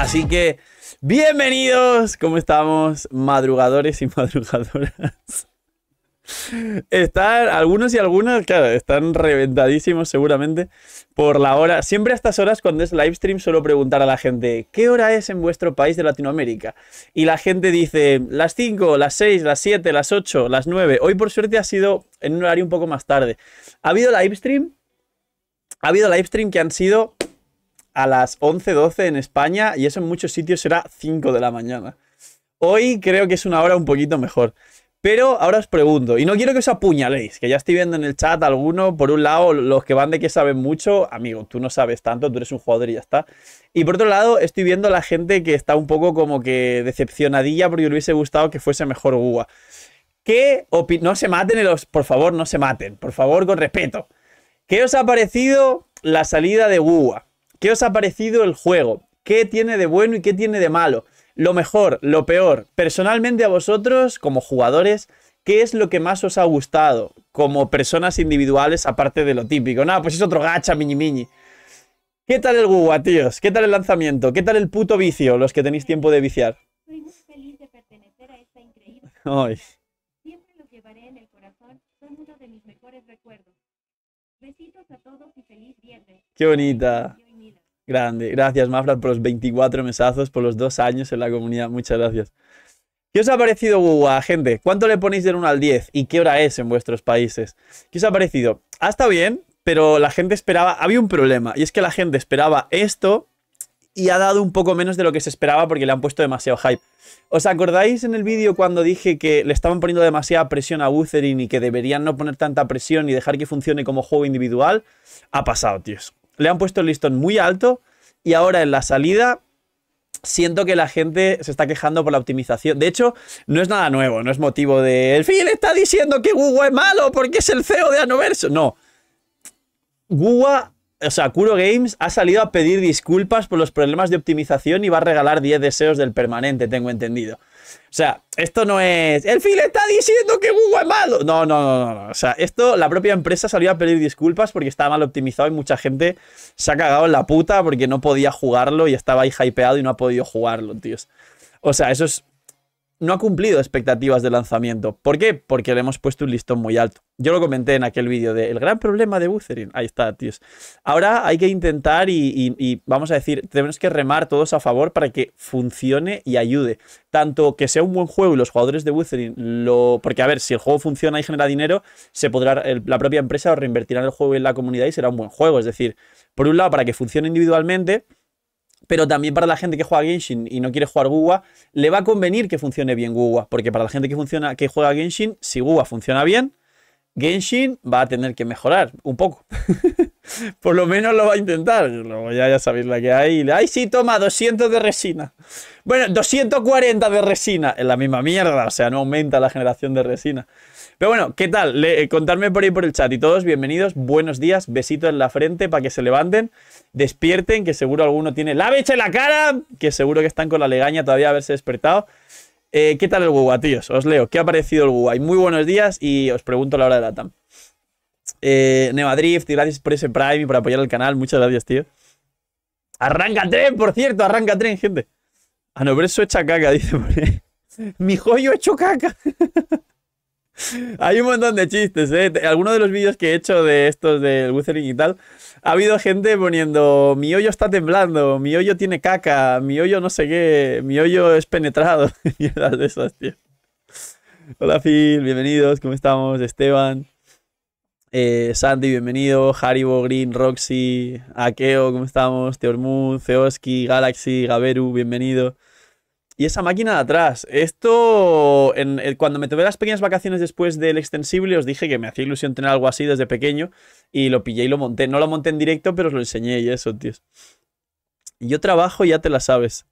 Así que, bienvenidos, ¿cómo estamos, madrugadores y madrugadoras? Están algunos y algunas, claro, están reventadísimos seguramente por la hora. Siempre a estas horas, cuando es live stream, suelo preguntar a la gente, ¿qué hora es en vuestro país de Latinoamérica? Y la gente dice, las 5, las 6, las 7, las 8, las 9. Hoy por suerte ha sido en un horario un poco más tarde. Ha habido live stream, ha habido live stream que han sido a las 11, 12 en España y eso en muchos sitios será 5 de la mañana. Hoy creo que es una hora un poquito mejor. Pero ahora os pregunto, y no quiero que os apuñaléis, que ya estoy viendo en el chat alguno, por un lado, los que van de que saben mucho, amigo, tú no sabes tanto, tú eres un jugador y ya está. Y por otro lado, estoy viendo la gente que está un poco como que decepcionadilla porque hubiese gustado que fuese mejor que ¿Qué no se maten, los, por favor, no se maten, por favor, con respeto. ¿Qué os ha parecido la salida de Gua ¿Qué os ha parecido el juego? ¿Qué tiene de bueno y qué tiene de malo? Lo mejor, lo peor. Personalmente a vosotros, como jugadores, ¿qué es lo que más os ha gustado como personas individuales, aparte de lo típico? Nada, pues es otro gacha, mini mini. ¿Qué tal el Gua, tíos? ¿Qué tal el lanzamiento? ¿Qué tal el puto vicio, los que tenéis tiempo de viciar? Soy muy feliz de pertenecer a esta increíble. Ay. Siempre lo llevaré en el corazón, son uno de mis mejores recuerdos. Besitos a todos y feliz viernes. Qué bonita. Grande. Gracias, Mafra, por los 24 mesazos, por los dos años en la comunidad. Muchas gracias. ¿Qué os ha parecido gente? ¿Cuánto le ponéis del 1 al 10? ¿Y qué hora es en vuestros países? ¿Qué os ha parecido? Ha estado bien, pero la gente esperaba... Había un problema, y es que la gente esperaba esto y ha dado un poco menos de lo que se esperaba porque le han puesto demasiado hype. ¿Os acordáis en el vídeo cuando dije que le estaban poniendo demasiada presión a Wuthering y que deberían no poner tanta presión y dejar que funcione como juego individual? Ha pasado, tíos le han puesto el listón muy alto y ahora en la salida siento que la gente se está quejando por la optimización. De hecho, no es nada nuevo, no es motivo de... El fin está diciendo que Google es malo porque es el CEO de Anoverso. No. Google o sea, Kuro Games ha salido a pedir disculpas por los problemas de optimización y va a regalar 10 deseos del permanente, tengo entendido. O sea, esto no es... El file está diciendo que Google es malo. No, no, no, no. O sea, esto la propia empresa salió a pedir disculpas porque estaba mal optimizado y mucha gente se ha cagado en la puta porque no podía jugarlo y estaba ahí hypeado y no ha podido jugarlo, tíos. O sea, eso es no ha cumplido expectativas de lanzamiento. ¿Por qué? Porque le hemos puesto un listón muy alto. Yo lo comenté en aquel vídeo de el gran problema de Butherin. Ahí está, tíos. Ahora hay que intentar y, vamos a decir, tenemos que remar todos a favor para que funcione y ayude. Tanto que sea un buen juego y los jugadores de Butherin lo... Porque a ver, si el juego funciona y genera dinero, se podrá, la propia empresa reinvertirá el juego y en la comunidad y será un buen juego. Es decir, por un lado, para que funcione individualmente pero también para la gente que juega Genshin y no quiere jugar Guwa, le va a convenir que funcione bien Guwa, porque para la gente que, funciona, que juega Genshin, si Guwa funciona bien, Genshin va a tener que mejorar un poco. Por lo menos lo va a intentar. ya, sabéis la que hay. Ay, sí, toma, 200 de resina. Bueno, 240 de resina. Es la misma mierda, o sea, no aumenta la generación de resina. Pero bueno, ¿qué tal? Le, eh, contadme por ahí por el chat y todos, bienvenidos, buenos días, besitos en la frente para que se levanten, despierten, que seguro alguno tiene la becha en la cara, que seguro que están con la legaña todavía a haberse despertado. Eh, ¿Qué tal el Guagua, tíos? Os leo, ¿qué ha parecido el Guagua? Muy buenos días y os pregunto la hora de la TAM. Eh, Nevadrift, gracias por ese Prime y por apoyar el canal. Muchas gracias, tío. Arranca tren, por cierto, arranca tren, gente. A ah, eso hecha caca, dice. Mi joyo hecho caca. Hay un montón de chistes, ¿eh? Algunos de los vídeos que he hecho de estos del Wuthering y tal, ha habido gente poniendo: Mi hoyo está temblando, mi hoyo tiene caca, mi hoyo no sé qué, mi hoyo es penetrado. esas, tío. Hola, Phil, bienvenidos, ¿cómo estamos? Esteban. Eh, Sandy, bienvenido. Haribo, Green, Roxy, Akeo, ¿cómo estamos? Teormud, Zeoski, Galaxy, Gaberu, bienvenido. Y esa máquina de atrás. Esto, eh, cuando me tomé las pequeñas vacaciones después del extensible, os dije que me hacía ilusión tener algo así desde pequeño. Y lo pillé y lo monté. No lo monté en directo, pero os lo enseñé y eso, tíos. Yo trabajo, ya te la sabes.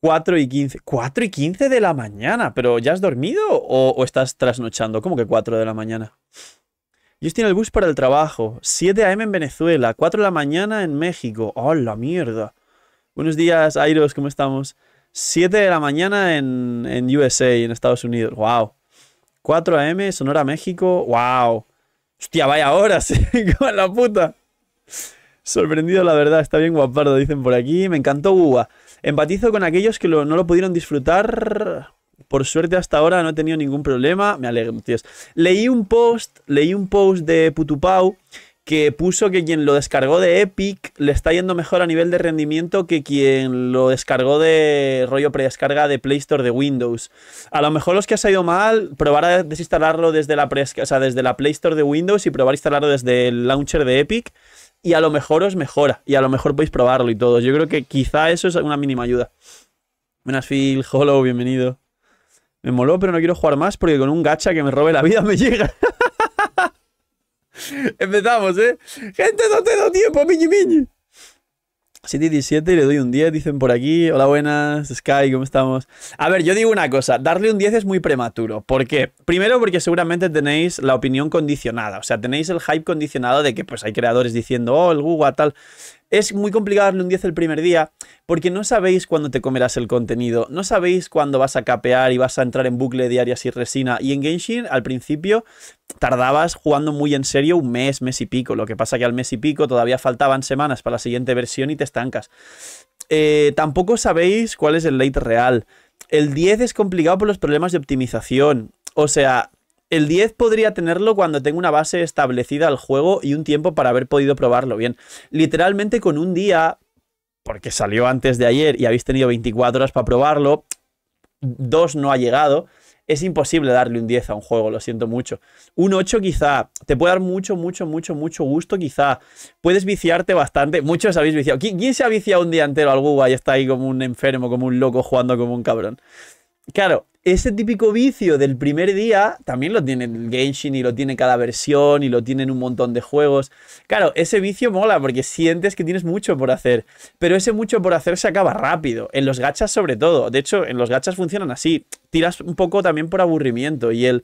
4 y 15. 4 y 15 de la mañana. ¿Pero ya has dormido o, o estás trasnochando? ¿Cómo que 4 de la mañana? Yo estoy en el bus para el trabajo. 7 a.m. en Venezuela, 4 de la mañana en México. ¡Oh, la mierda! Buenos días, Airos, ¿cómo estamos? 7 de la mañana en, en USA, en Estados Unidos. ¡Wow! 4 a.m., Sonora, México. ¡Wow! Hostia, vaya horas, con la puta. Sorprendido, la verdad, está bien guapardo, dicen por aquí. Me encantó Uva. Empatizo con aquellos que no lo pudieron disfrutar por suerte hasta ahora no he tenido ningún problema. Me alegro, tíos. Leí un post, leí un post de Putupau que puso que quien lo descargó de Epic le está yendo mejor a nivel de rendimiento que quien lo descargó de rollo predescarga de Play Store de Windows. A lo mejor los que ha salido mal, probar a desinstalarlo desde la, desde la Play Store de Windows y probar a instalarlo desde el launcher de Epic y a lo mejor os mejora y a lo mejor podéis probarlo y todo. Yo creo que quizá eso es una mínima ayuda. Buenas, Phil, Hollow, bienvenido. Me moló, pero no quiero jugar más porque con un gacha que me robe la vida me llega. Empezamos, ¿eh? Gente, no tengo tiempo, miñi miñi. 717 y le doy un 10, dicen por aquí. Hola, buenas, Sky, ¿cómo estamos? A ver, yo digo una cosa, darle un 10 es muy prematuro. ¿Por qué? Primero porque seguramente tenéis la opinión condicionada, o sea, tenéis el hype condicionado de que pues hay creadores diciendo, oh, el Google tal. Es muy complicado darle un 10 el primer día porque no sabéis cuándo te comerás el contenido, no sabéis cuándo vas a capear y vas a entrar en bucle de y resina. Y en Genshin al principio tardabas jugando muy en serio un mes, mes y pico. Lo que pasa que al mes y pico todavía faltaban semanas para la siguiente versión y te estancas. Eh, tampoco sabéis cuál es el late real. El 10 es complicado por los problemas de optimización. O sea, el 10 podría tenerlo cuando tenga una base establecida al juego y un tiempo para haber podido probarlo bien. Literalmente con un día, porque salió antes de ayer y habéis tenido 24 horas para probarlo, dos no ha llegado, es imposible darle un 10 a un juego, lo siento mucho. Un 8 quizá, te puede dar mucho, mucho, mucho, mucho gusto quizá. Puedes viciarte bastante, muchos habéis viciado. ¿Quién se ha viciado un día entero al Google y está ahí como un enfermo, como un loco jugando como un cabrón? Claro, ese típico vicio del primer día también lo tiene el Genshin y lo tiene cada versión y lo tienen un montón de juegos. Claro, ese vicio mola porque sientes que tienes mucho por hacer, pero ese mucho por hacer se acaba rápido, en los gachas sobre todo. De hecho, en los gachas funcionan así, tiras un poco también por aburrimiento y el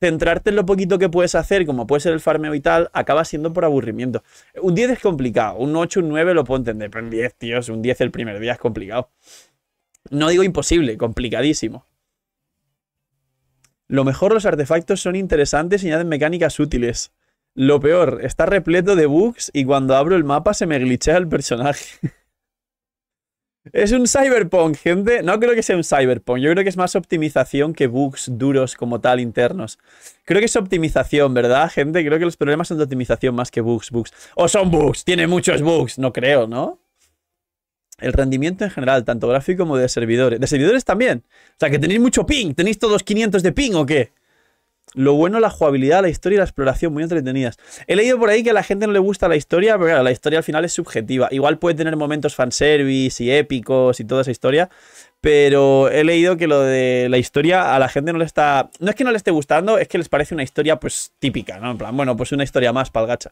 centrarte en lo poquito que puedes hacer, como puede ser el farmeo y tal, acaba siendo por aburrimiento. Un 10 es complicado, un 8, un 9 lo ponen en pero un 10, tío, un 10 el primer día es complicado. No digo imposible, complicadísimo. Lo mejor, los artefactos son interesantes y añaden mecánicas útiles. Lo peor, está repleto de bugs y cuando abro el mapa se me glitchea el personaje. es un cyberpunk, gente. No creo que sea un cyberpunk. Yo creo que es más optimización que bugs duros como tal internos. Creo que es optimización, ¿verdad, gente? Creo que los problemas son de optimización más que bugs, bugs. O son bugs, tiene muchos bugs. No creo, ¿no? el rendimiento en general, tanto gráfico como de servidores. De servidores también. O sea, que tenéis mucho ping. ¿Tenéis todos 500 de ping o qué? Lo bueno, la jugabilidad, la historia y la exploración muy entretenidas. He leído por ahí que a la gente no le gusta la historia, pero claro, la historia al final es subjetiva. Igual puede tener momentos fanservice y épicos y toda esa historia, pero he leído que lo de la historia a la gente no le está... No es que no le esté gustando, es que les parece una historia pues típica, ¿no? En plan, bueno, pues una historia más para gacha.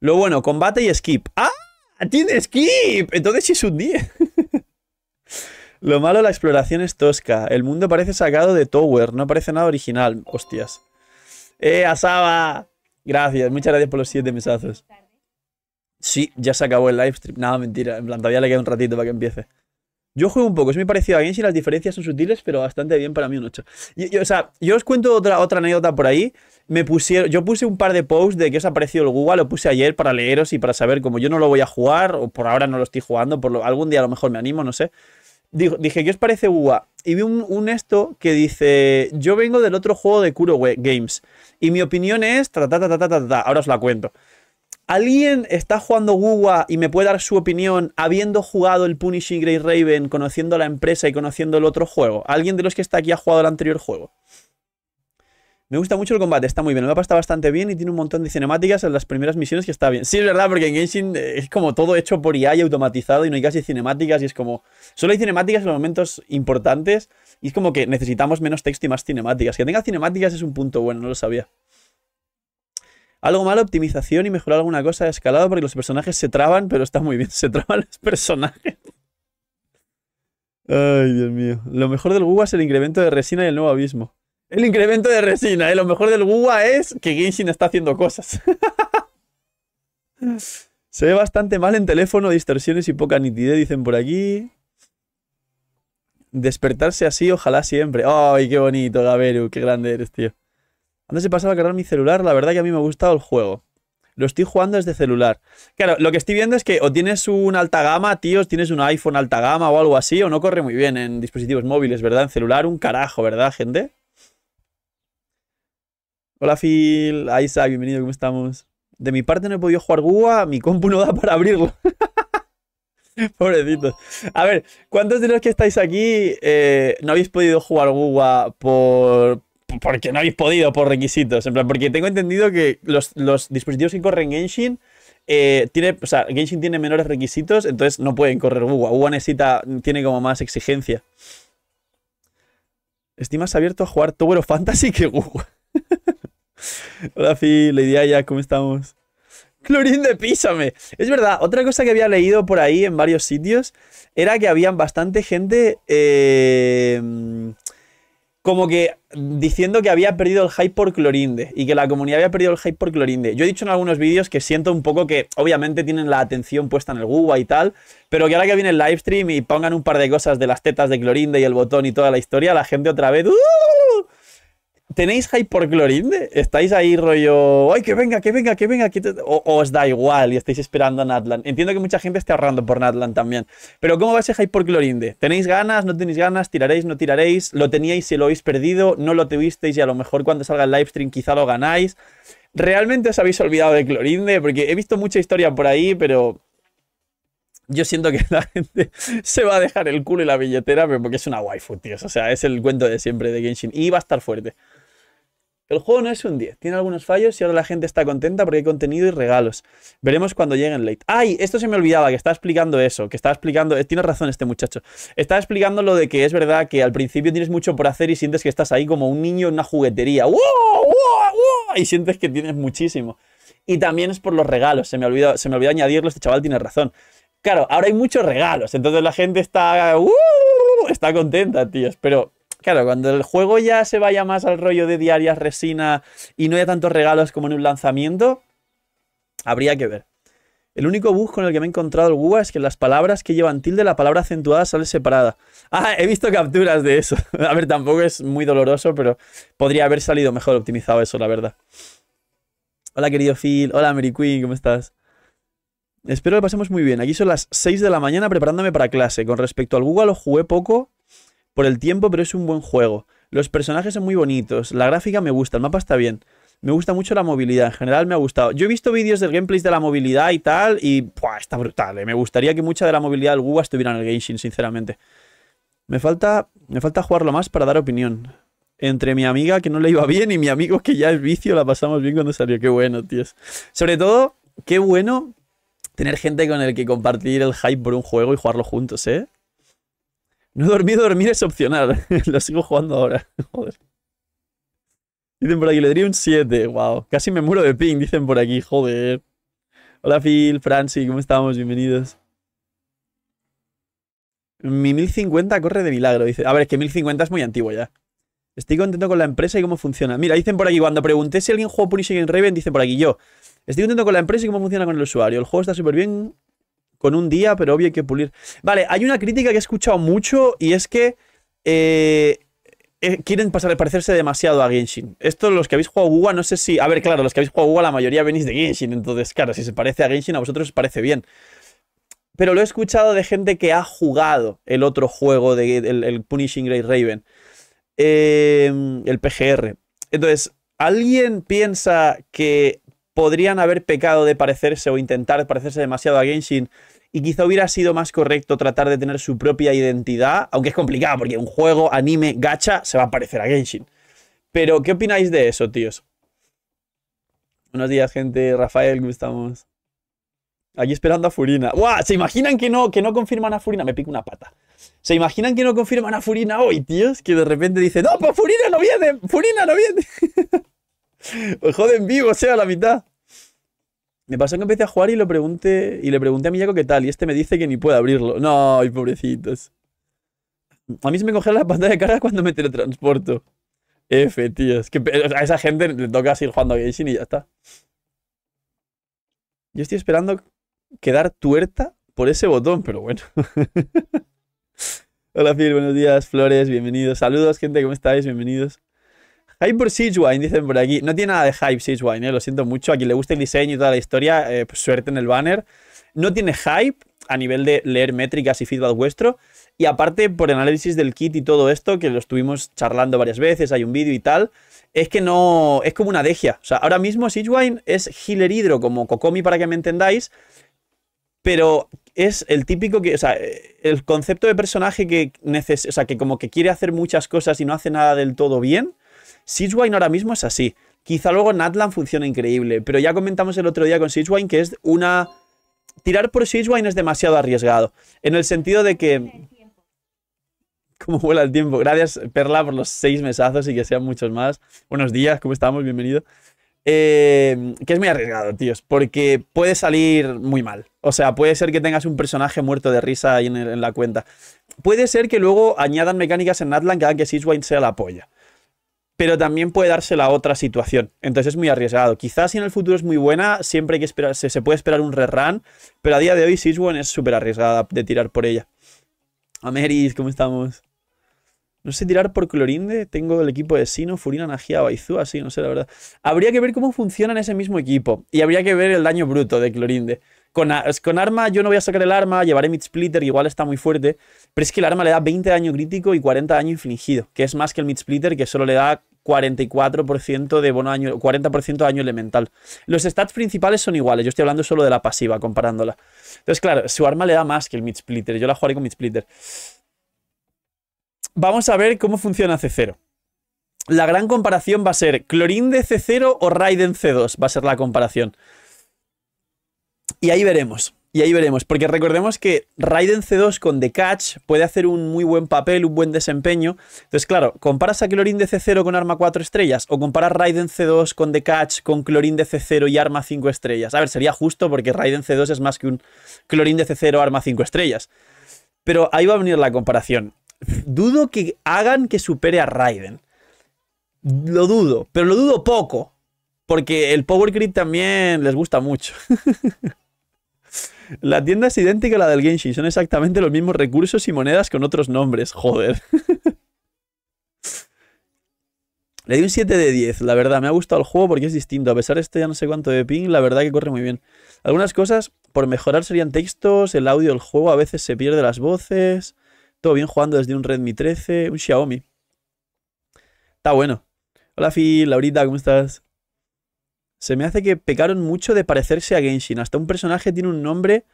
Lo bueno, combate y skip. ¡Ah! Ah, tiene skip. Entonces sí es un 10. Lo malo, la exploración es tosca. El mundo parece sacado de Tower. No parece nada original. Hostias. ¡Eh, Asaba! Gracias. Muchas gracias por los 7 mesazos. Sí, ya se acabó el live stream. Nada, mentira. En plan, todavía le queda un ratito para que empiece. Yo juego un poco, es muy parecido a Genshin, las diferencias son sutiles, pero bastante bien para mí un 8. o sea, yo os cuento otra, otra anécdota por ahí, me pusieron, yo puse un par de posts de que os ha parecido el Google, lo puse ayer para leeros y para saber cómo yo no lo voy a jugar, o por ahora no lo estoy jugando, por algún día a lo mejor me animo, no sé. dije, ¿qué os parece Guga? Y vi un, esto que dice, yo vengo del otro juego de Kuro Games, y mi opinión es, ta, ta, ahora os la cuento. ¿Alguien está jugando Guwa y me puede dar su opinión habiendo jugado el Punishing Grey Raven, conociendo la empresa y conociendo el otro juego? ¿Alguien de los que está aquí ha jugado el anterior juego? Me gusta mucho el combate, está muy bien. El mapa está bastante bien y tiene un montón de cinemáticas en las primeras misiones que está bien. Sí, es verdad, porque en Genshin eh, es como todo hecho por IA y automatizado y no hay casi cinemáticas y es como... Solo hay cinemáticas en los momentos importantes y es como que necesitamos menos texto y más cinemáticas. Que tenga cinemáticas es un punto bueno, no lo sabía. Algo malo, optimización y mejorar alguna cosa de escalado porque los personajes se traban, pero está muy bien, se traban los personajes. Ay, Dios mío. Lo mejor del Google es el incremento de resina y el nuevo abismo. El incremento de resina, ¿eh? lo mejor del gua es que Genshin está haciendo cosas. Se ve bastante mal en teléfono, distorsiones y poca nitidez, dicen por aquí. Despertarse así, ojalá siempre. ¡Ay, qué bonito, Gaberu! ¡Qué grande eres, tío! Antes se pasaba a cargar mi celular, la verdad que a mí me ha gustado el juego. Lo estoy jugando desde celular. Claro, lo que estoy viendo es que o tienes un alta gama, tíos, tienes un iPhone alta gama o algo así, o no corre muy bien en dispositivos móviles, ¿verdad? En celular, un carajo, ¿verdad, gente? Hola Phil, Isaac, bienvenido, ¿cómo estamos? De mi parte no he podido jugar gua mi compu no da para abrirlo. Pobrecitos. A ver, ¿cuántos de los que estáis aquí eh, no habéis podido jugar gua por, porque no habéis podido por requisitos. En plan, porque tengo entendido que los, dispositivos que corren Genshin. Eh, tiene, o sea, Genshin tiene menores requisitos, entonces no pueden correr Google. Uwa necesita, tiene como más exigencia. Estoy más abierto a jugar Tower of Fantasy que Hola, Fi, Lady Aya, ¿cómo estamos? Clorinde, de písame. Es verdad, otra cosa que había leído por ahí en varios sitios era que habían bastante gente eh, como que diciendo que había perdido el hype por Clorinde y que la comunidad había perdido el hype por Clorinde. Yo he dicho en algunos vídeos que siento un poco que obviamente tienen la atención puesta en el Google y tal, pero que ahora que viene el livestream y pongan un par de cosas de las tetas de Clorinde y el botón y toda la historia, la gente otra vez... ¡Uh! ¿Tenéis hype por Clorinde? ¿Estáis ahí rollo, ay, que venga, que venga, que venga? o, os da igual y estáis esperando a Natlan? Entiendo que mucha gente esté ahorrando por Natlan también. Pero ¿cómo va ese hype por Clorinde? ¿Tenéis ganas, no tenéis ganas? ¿Tiraréis, no tiraréis? ¿Lo teníais y lo habéis perdido? ¿No lo tuvisteis y a lo mejor cuando salga el livestream quizá lo ganáis? ¿Realmente os habéis olvidado de Clorinde? Porque he visto mucha historia por ahí, pero yo siento que la gente se va a dejar el culo y la billetera, pero porque es una waifu, tío. O sea, es el cuento de siempre de Genshin. Y va a estar fuerte. El juego no es un 10, tiene algunos fallos y ahora la gente está contenta porque hay contenido y regalos. Veremos cuando lleguen late. ¡Ay! Esto se me olvidaba, que estaba explicando eso, que estaba explicando... Eh, tiene razón este muchacho. Estaba explicando lo de que es verdad que al principio tienes mucho por hacer y sientes que estás ahí como un niño en una juguetería. ¡Wow! Y sientes que tienes muchísimo. Y también es por los regalos, se me olvidó, se me añadirlo, este chaval tiene razón. Claro, ahora hay muchos regalos, entonces la gente está... ¡uh! Está contenta, tíos, pero Claro, cuando el juego ya se vaya más al rollo de diarias, resina y no haya tantos regalos como en un lanzamiento, habría que ver. El único bug con el que me he encontrado el Google es que las palabras que llevan tilde, la palabra acentuada sale separada. Ah, he visto capturas de eso. A ver, tampoco es muy doloroso, pero podría haber salido mejor optimizado eso, la verdad. Hola, querido Phil. Hola, Mary Queen, ¿cómo estás? Espero que pasemos muy bien. Aquí son las 6 de la mañana preparándome para clase. Con respecto al Google, lo jugué poco por el tiempo, pero es un buen juego. Los personajes son muy bonitos, la gráfica me gusta, el mapa está bien. Me gusta mucho la movilidad, en general me ha gustado. Yo he visto vídeos del gameplay de la movilidad y tal, y ¡buah, está brutal. ¿eh? Me gustaría que mucha de la movilidad del Google estuviera en el Genshin, sinceramente. Me falta, me falta jugarlo más para dar opinión. Entre mi amiga que no le iba bien y mi amigo que ya es vicio, la pasamos bien cuando salió. Qué bueno, tíos. Sobre todo, qué bueno tener gente con el que compartir el hype por un juego y jugarlo juntos, ¿eh? No he dormir es opcional. Lo sigo jugando ahora. Joder. Dicen por aquí, le daría un 7. Wow. Casi me muero de ping, dicen por aquí. Joder. Hola Phil, Franci, ¿cómo estamos? Bienvenidos. Mi 1050 corre de milagro, dice. A ver, es que 1050 es muy antiguo ya. Estoy contento con la empresa y cómo funciona. Mira, dicen por aquí, cuando pregunté si alguien jugó Punishing Raven, dicen por aquí yo. Estoy contento con la empresa y cómo funciona con el usuario. El juego está súper bien con un día, pero obvio hay que pulir. Vale, hay una crítica que he escuchado mucho y es que eh, eh, quieren pasar, parecerse demasiado a Genshin. Esto, los que habéis jugado Google, no sé si. A ver, claro, los que habéis jugado Google, la mayoría venís de Genshin. Entonces, claro, si se parece a Genshin, a vosotros os parece bien. Pero lo he escuchado de gente que ha jugado el otro juego, de, el, Punishing Great Raven. Eh, el PGR. Entonces, ¿alguien piensa que podrían haber pecado de parecerse o intentar parecerse demasiado a Genshin y quizá hubiera sido más correcto tratar de tener su propia identidad, aunque es complicado porque un juego, anime, gacha se va a parecer a Genshin. Pero, ¿qué opináis de eso, tíos? Buenos días, gente. Rafael, ¿cómo estamos? Aquí esperando a Furina. ¡Guau! ¿Se imaginan que no, que no confirman a Furina? Me pico una pata. ¿Se imaginan que no confirman a Furina hoy, tíos? Que de repente dice no, pues Furina no viene, Furina no viene. Pues joden vivo, sea, la mitad. Me pasó que empecé a jugar y lo pregunté. Y le pregunté a Miyako qué tal. Y este me dice que ni puede abrirlo. No, pobrecitos. A mí se me coge la pantalla de carga cuando me teletransporto. F, tío. que a esa gente le toca seguir jugando a Genshin y ya está. Yo estoy esperando quedar tuerta por ese botón, pero bueno. Hola, Phil, buenos días, Flores, bienvenidos. Saludos, gente, ¿cómo estáis? Bienvenidos. Hype por Siegewine, dicen por aquí. No tiene nada de hype Siegewine, eh, lo siento mucho. A quien le guste el diseño y toda la historia, eh, pues suerte en el banner. No tiene hype a nivel de leer métricas y feedback vuestro. Y aparte, por el análisis del kit y todo esto, que lo estuvimos charlando varias veces, hay un vídeo y tal, es que no. Es como una degia. O sea, ahora mismo Siegewine es healer hidro, como Kokomi, para que me entendáis. Pero es el típico que, o sea, el concepto de personaje que, necesita o sea, que como que quiere hacer muchas cosas y no hace nada del todo bien, Sidwine ahora mismo es así. Quizá luego Natlan funcione increíble, pero ya comentamos el otro día con Sidgewine que es una... Tirar por Sidwine es demasiado arriesgado, en el sentido de que... ¿Cómo vuela el tiempo? Gracias, Perla, por los seis mesazos y que sean muchos más. Buenos días, ¿cómo estamos? Bienvenido. Eh, que es muy arriesgado, tíos, porque puede salir muy mal. O sea, puede ser que tengas un personaje muerto de risa ahí en, la cuenta. Puede ser que luego añadan mecánicas en Natlan que hagan que Sidgewine sea la polla pero también puede darse la otra situación. Entonces es muy arriesgado. Quizás si en el futuro es muy buena, siempre hay que esperar, se, puede esperar un rerun, pero a día de hoy Siswon es súper arriesgada de tirar por ella. Ameris, ¿cómo estamos? No sé tirar por Clorinde, tengo el equipo de Sino, Furina, Nagia, Baizú, así, no sé la verdad. Habría que ver cómo funciona en ese mismo equipo y habría que ver el daño bruto de Clorinde. Con, arma yo no voy a sacar el arma, llevaré mi splitter, igual está muy fuerte, pero es que el arma le da 20 daño crítico y 40 daño infligido, que es más que el mid splitter que solo le da 44% de bono daño, 40% de daño elemental. Los stats principales son iguales, yo estoy hablando solo de la pasiva comparándola. Entonces, claro, su arma le da más que el mid splitter, yo la jugaré con mid splitter. Vamos a ver cómo funciona C0. La gran comparación va a ser Clorinde de C0 o Raiden C2, va a ser la comparación. Y ahí veremos. Y ahí veremos, porque recordemos que Raiden C2 con The Catch puede hacer un muy buen papel, un buen desempeño. Entonces, claro, comparas a Clorin de C0 con arma 4 estrellas o comparas Raiden C2 con The Catch con Clorin de C0 y arma 5 estrellas. A ver, sería justo porque Raiden C2 es más que un Clorin de C0 arma 5 estrellas. Pero ahí va a venir la comparación. Dudo que hagan que supere a Raiden. Lo dudo, pero lo dudo poco, porque el Power Grid también les gusta mucho. La tienda es idéntica a la del Genshin. Son exactamente los mismos recursos y monedas con otros nombres. Joder. Le di un 7 de 10, la verdad, me ha gustado el juego porque es distinto. A pesar de este ya no sé cuánto de ping, la verdad que corre muy bien. Algunas cosas por mejorar serían textos, el audio del juego, a veces se pierde las voces. Todo bien jugando desde un Redmi 13, un Xiaomi. Está bueno. Hola Phil, Laurita, ¿cómo estás? Se me hace que pecaron mucho de parecerse a Genshin. Hasta un personaje tiene un nombre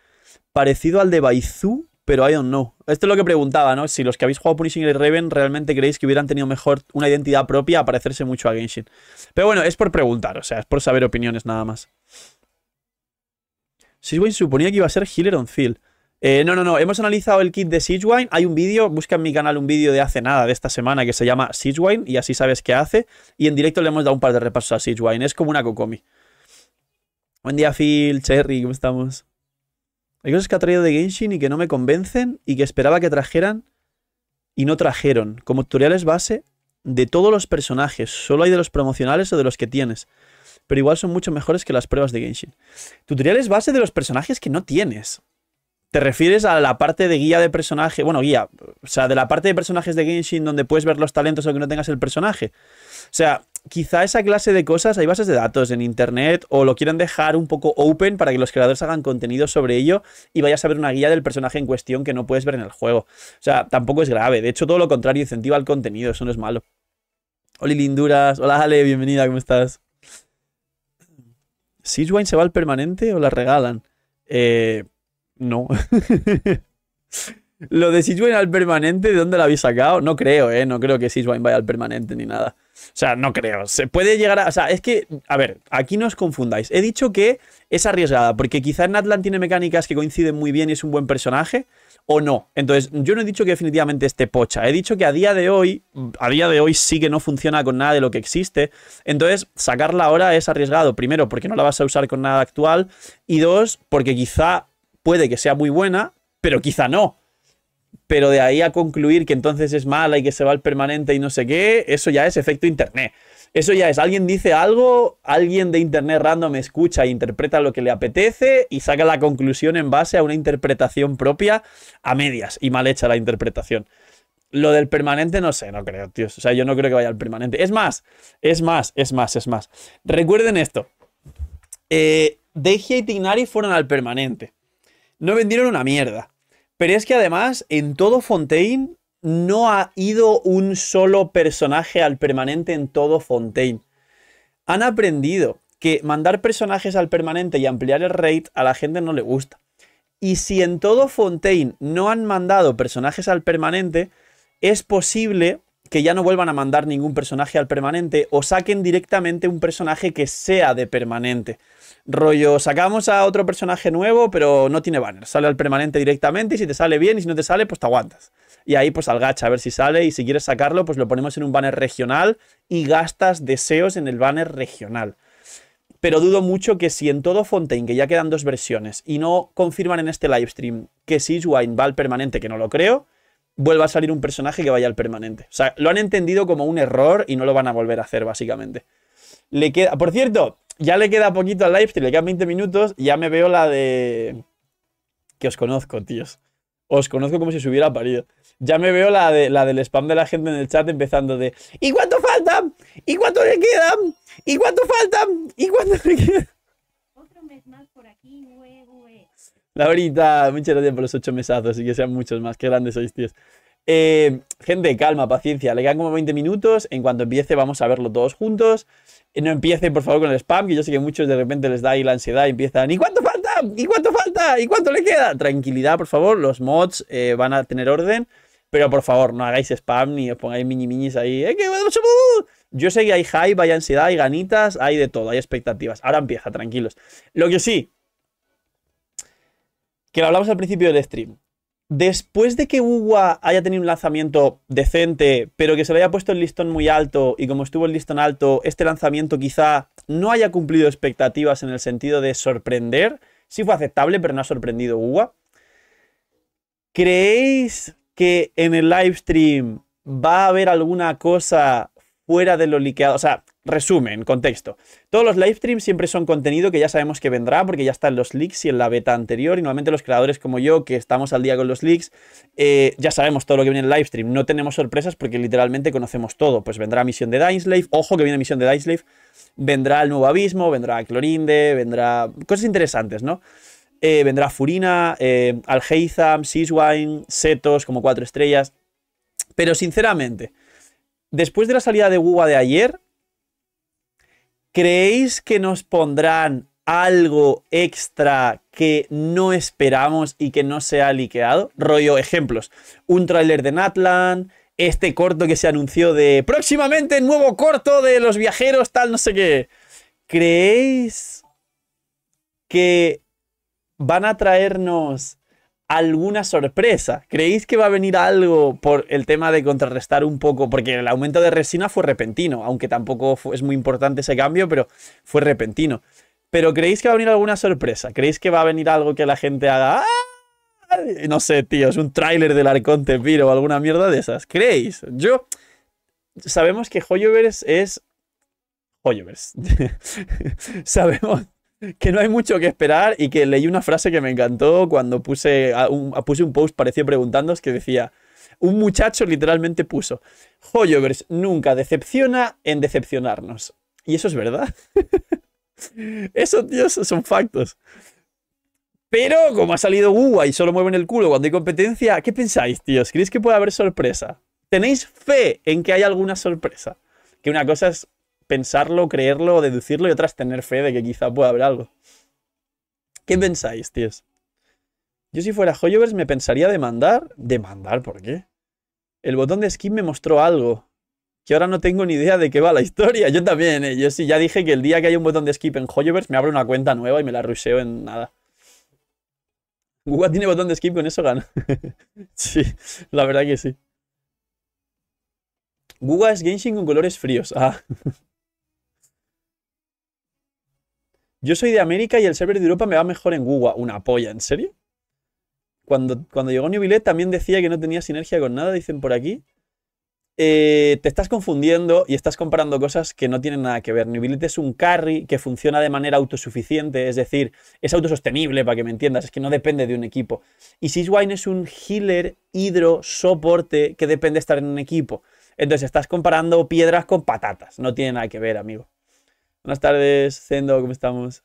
parecido al de Baizu, pero I don't know. Esto es lo que preguntaba, ¿no? Si los que habéis jugado Punishing y Raven realmente creéis que hubieran tenido mejor una identidad propia a parecerse mucho a Genshin. Pero bueno, es por preguntar, o sea, es por saber opiniones nada más. Siswain suponía que iba a ser Healer on Field. Eh, no, no, no. Hemos analizado el kit de Siegewine. Hay un vídeo, busca en mi canal un vídeo de hace nada de esta semana que se llama Siegewine y así sabes qué hace. Y en directo le hemos dado un par de repasos a Siegewine. Es como una Kokomi. Buen día, Phil, Cherry, ¿cómo estamos? Hay cosas que ha traído de Genshin y que no me convencen y que esperaba que trajeran y no trajeron. Como tutoriales base de todos los personajes, solo hay de los promocionales o de los que tienes. Pero igual son mucho mejores que las pruebas de Genshin. Tutoriales base de los personajes que no tienes. ¿Te refieres a la parte de guía de personaje? Bueno, guía. O sea, de la parte de personajes de Genshin donde puedes ver los talentos aunque no tengas el personaje. O sea, quizá esa clase de cosas hay bases de datos en internet o lo quieran dejar un poco open para que los creadores hagan contenido sobre ello y vayas a ver una guía del personaje en cuestión que no puedes ver en el juego. O sea, tampoco es grave. De hecho, todo lo contrario, incentiva el contenido. Eso no es malo. Hola, Linduras. Hola, Ale. Bienvenida. ¿Cómo estás? ¿Siswine se va al permanente o la regalan? Eh, no. Lo de en al permanente, ¿de dónde lo habéis sacado? No creo, ¿eh? No creo que Sidwine vaya al permanente ni nada. O sea, no creo. Se puede llegar a... O sea, es que... A ver, aquí no os confundáis. He dicho que es arriesgada, porque quizá Natlan tiene mecánicas que coinciden muy bien y es un buen personaje, o no. Entonces, yo no he dicho que definitivamente esté pocha. He dicho que a día de hoy, a día de hoy sí que no funciona con nada de lo que existe. Entonces, sacarla ahora es arriesgado. Primero, porque no la vas a usar con nada actual. Y dos, porque quizá puede que sea muy buena, pero quizá no. Pero de ahí a concluir que entonces es mala y que se va al permanente y no sé qué, eso ya es efecto internet. Eso ya es, alguien dice algo, alguien de internet random escucha e interpreta lo que le apetece y saca la conclusión en base a una interpretación propia a medias y mal hecha la interpretación. Lo del permanente no sé, no creo, tío. O sea, yo no creo que vaya al permanente. Es más, es más, es más, es más. Recuerden esto. Eh, Deji y Tignari fueron al permanente. No vendieron una mierda. Pero es que además, en todo Fontaine, no ha ido un solo personaje al permanente en todo Fontaine. Han aprendido que mandar personajes al permanente y ampliar el raid a la gente no le gusta. Y si en todo Fontaine no han mandado personajes al permanente, es posible que ya no vuelvan a mandar ningún personaje al permanente o saquen directamente un personaje que sea de permanente rollo, sacamos a otro personaje nuevo, pero no tiene banner. Sale al permanente directamente y si te sale bien y si no te sale, pues te aguantas. Y ahí pues al gacha a ver si sale y si quieres sacarlo, pues lo ponemos en un banner regional y gastas deseos en el banner regional. Pero dudo mucho que si en todo Fontaine, que ya quedan dos versiones, y no confirman en este livestream que Siswine va al permanente, que no lo creo, vuelva a salir un personaje que vaya al permanente. O sea, lo han entendido como un error y no lo van a volver a hacer, básicamente. Le queda... Por cierto, ya le queda poquito al live, le quedan 20 minutos. Y ya me veo la de. Que os conozco, tíos. Os conozco como si se hubiera parido. Ya me veo la, de, la del spam de la gente en el chat empezando de. ¿Y cuánto falta! ¿Y cuánto le quedan? ¿Y cuánto falta! ¿Y cuánto le quedan? Otro mes más por aquí, ex Laurita, muchas gracias por los ocho mesazos y que sean muchos más. Qué grandes sois, tíos. Eh, gente, calma, paciencia. Le quedan como 20 minutos. En cuanto empiece, vamos a verlo todos juntos no empiecen, por favor, con el spam, que yo sé que muchos de repente les da ahí la ansiedad y empiezan, ¿y cuánto falta? ¿Y cuánto falta? ¿Y cuánto le queda? Tranquilidad, por favor, los mods eh, van a tener orden, pero por favor, no hagáis spam ni os pongáis mini minis ahí. ¿eh? Yo sé que hay hype, hay ansiedad, hay ganitas, hay de todo, hay expectativas. Ahora empieza, tranquilos. Lo que sí, que lo hablamos al principio del stream después de que Uwa haya tenido un lanzamiento decente, pero que se le haya puesto el listón muy alto, y como estuvo el listón alto, este lanzamiento quizá no haya cumplido expectativas en el sentido de sorprender, sí fue aceptable, pero no ha sorprendido Uwa. ¿Creéis que en el live stream va a haber alguna cosa fuera de lo liqueado? O sea, Resumen, contexto. Todos los live streams siempre son contenido que ya sabemos que vendrá porque ya están los leaks y en la beta anterior. Y normalmente los creadores como yo, que estamos al día con los leaks, eh, ya sabemos todo lo que viene en el live No tenemos sorpresas porque literalmente conocemos todo. Pues vendrá Misión de Dyneslave, ojo que viene Misión de Dyneslave, vendrá el nuevo abismo, vendrá Clorinde, vendrá cosas interesantes, ¿no? Eh, vendrá Furina, eh, Siswine, Seaswine, Setos como cuatro estrellas. Pero sinceramente, después de la salida de Wuwa de ayer ¿Creéis que nos pondrán algo extra que no esperamos y que no se ha liqueado? Rollo ejemplos. Un tráiler de Natlan, este corto que se anunció de próximamente nuevo corto de los viajeros, tal, no sé qué. ¿Creéis que van a traernos alguna sorpresa. ¿Creéis que va a venir algo por el tema de contrarrestar un poco? Porque el aumento de resina fue repentino, aunque tampoco es muy importante ese cambio, pero fue repentino. Pero ¿creéis que va a venir alguna sorpresa? ¿Creéis que va a venir algo que la gente haga? Ah, no sé, tío, es un tráiler del Arconte Piro o alguna mierda de esas. ¿Creéis? Yo... Sabemos que Hoyovers es... Hoyovers. Sabemos que no hay mucho que esperar y que leí una frase que me encantó cuando puse, a un, puse un post parecido preguntándos que decía, un muchacho literalmente puso, Hoyovers nunca decepciona en decepcionarnos. Y eso es verdad. Eso, tíos son factos. Pero como ha salido Uwa y solo mueven el culo cuando hay competencia, ¿qué pensáis, tíos? ¿Creéis que puede haber sorpresa? ¿Tenéis fe en que hay alguna sorpresa? Que una cosa es pensarlo, creerlo, deducirlo y otras tener fe de que quizá pueda haber algo. ¿Qué pensáis, tíos? Yo si fuera Hoyovers me pensaría demandar. ¿Demandar por qué? El botón de skip me mostró algo. Que ahora no tengo ni idea de qué va la historia. Yo también, eh. Yo sí, ya dije que el día que haya un botón de skip en Hoyovers me abre una cuenta nueva y me la ruseo en nada. Google tiene botón de skip, con eso gana. sí, la verdad que sí. Google es Genshin con colores fríos. Ah. Yo soy de América y el server de Europa me va mejor en Google. Una polla, ¿en serio? Cuando, cuando llegó Nubilet también decía que no tenía sinergia con nada, dicen por aquí. Eh, te estás confundiendo y estás comparando cosas que no tienen nada que ver. Nubilet es un carry que funciona de manera autosuficiente, es decir, es autosostenible, para que me entiendas, es que no depende de un equipo. Y Siswine es un healer, hidro, soporte que depende de estar en un equipo. Entonces estás comparando piedras con patatas, no tiene nada que ver, amigo. Buenas tardes, Zendo, ¿cómo estamos?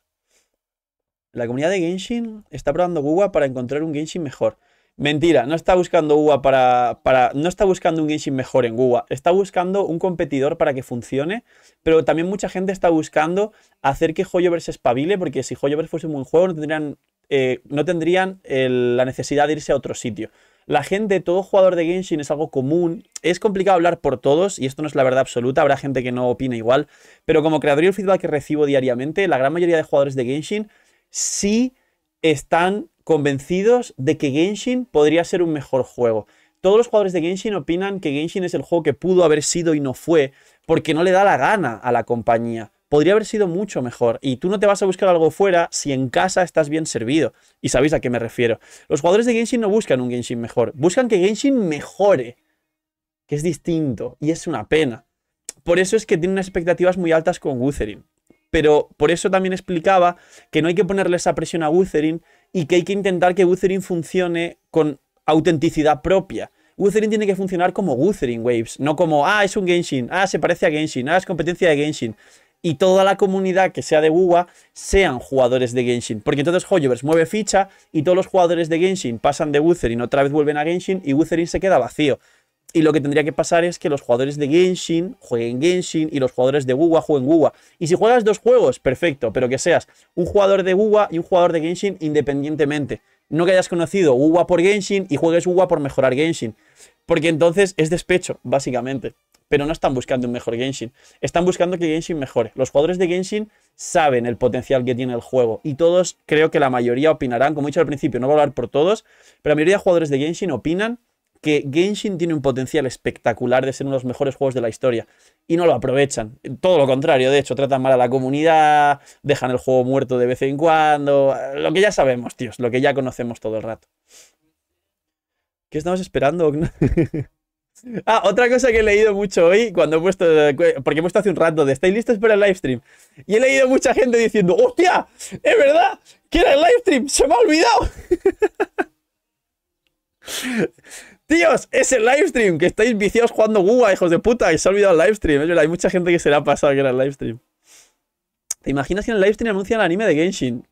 La comunidad de Genshin está probando Google para encontrar un Genshin mejor. Mentira, no está buscando para, para, No está buscando un Genshin mejor en Google. Está buscando un competidor para que funcione. Pero también mucha gente está buscando hacer que Hoyover se espabile. Porque si Hoyover fuese un buen juego, no tendrían, eh, no tendrían la necesidad de irse a otro sitio la gente, todo jugador de Genshin es algo común. Es complicado hablar por todos y esto no es la verdad absoluta, habrá gente que no opina igual, pero como creador y el feedback que recibo diariamente, la gran mayoría de jugadores de Genshin sí están convencidos de que Genshin podría ser un mejor juego. Todos los jugadores de Genshin opinan que Genshin es el juego que pudo haber sido y no fue, porque no le da la gana a la compañía podría haber sido mucho mejor. Y tú no te vas a buscar algo fuera si en casa estás bien servido. Y sabéis a qué me refiero. Los jugadores de Genshin no buscan un Genshin mejor, buscan que Genshin mejore, que es distinto y es una pena. Por eso es que tienen unas expectativas muy altas con Wuthering. Pero por eso también explicaba que no hay que ponerle esa presión a Wuthering y que hay que intentar que Wuthering funcione con autenticidad propia. Wuthering tiene que funcionar como Wuthering Waves, no como, ah, es un Genshin, ah, se parece a Genshin, ah, es competencia de Genshin y toda la comunidad que sea de WUWA sean jugadores de Genshin. Porque entonces Hoyoverse mueve ficha y todos los jugadores de Genshin pasan de Wuthering, otra vez vuelven a Genshin y Wuthering se queda vacío. Y lo que tendría que pasar es que los jugadores de Genshin jueguen Genshin y los jugadores de WUWA jueguen WUWA. Y si juegas dos juegos, perfecto, pero que seas un jugador de WUWA y un jugador de Genshin independientemente. No que hayas conocido WUWA por Genshin y juegues WUWA por mejorar Genshin. Porque entonces es despecho, básicamente pero no están buscando un mejor Genshin. Están buscando que Genshin mejore. Los jugadores de Genshin saben el potencial que tiene el juego y todos, creo que la mayoría opinarán, como he dicho al principio, no voy a hablar por todos, pero la mayoría de jugadores de Genshin opinan que Genshin tiene un potencial espectacular de ser uno de los mejores juegos de la historia y no lo aprovechan. Todo lo contrario, de hecho, tratan mal a la comunidad, dejan el juego muerto de vez en cuando, lo que ya sabemos, tíos, lo que ya conocemos todo el rato. ¿Qué estamos esperando? Ah, otra cosa que he leído mucho hoy, cuando he puesto. Porque he puesto hace un rato de ¿Estáis listos para el livestream? Y he leído mucha gente diciendo: ¡Hostia! ¡Es verdad! ¡Que era el livestream! ¡Se me ha olvidado! Tíos, es el livestream, que estáis viciados jugando Google hijos de puta, y se ha olvidado el livestream. Es verdad, hay mucha gente que se le ha pasado que era el livestream. ¿Te imaginas que en el livestream anuncian el anime de Genshin?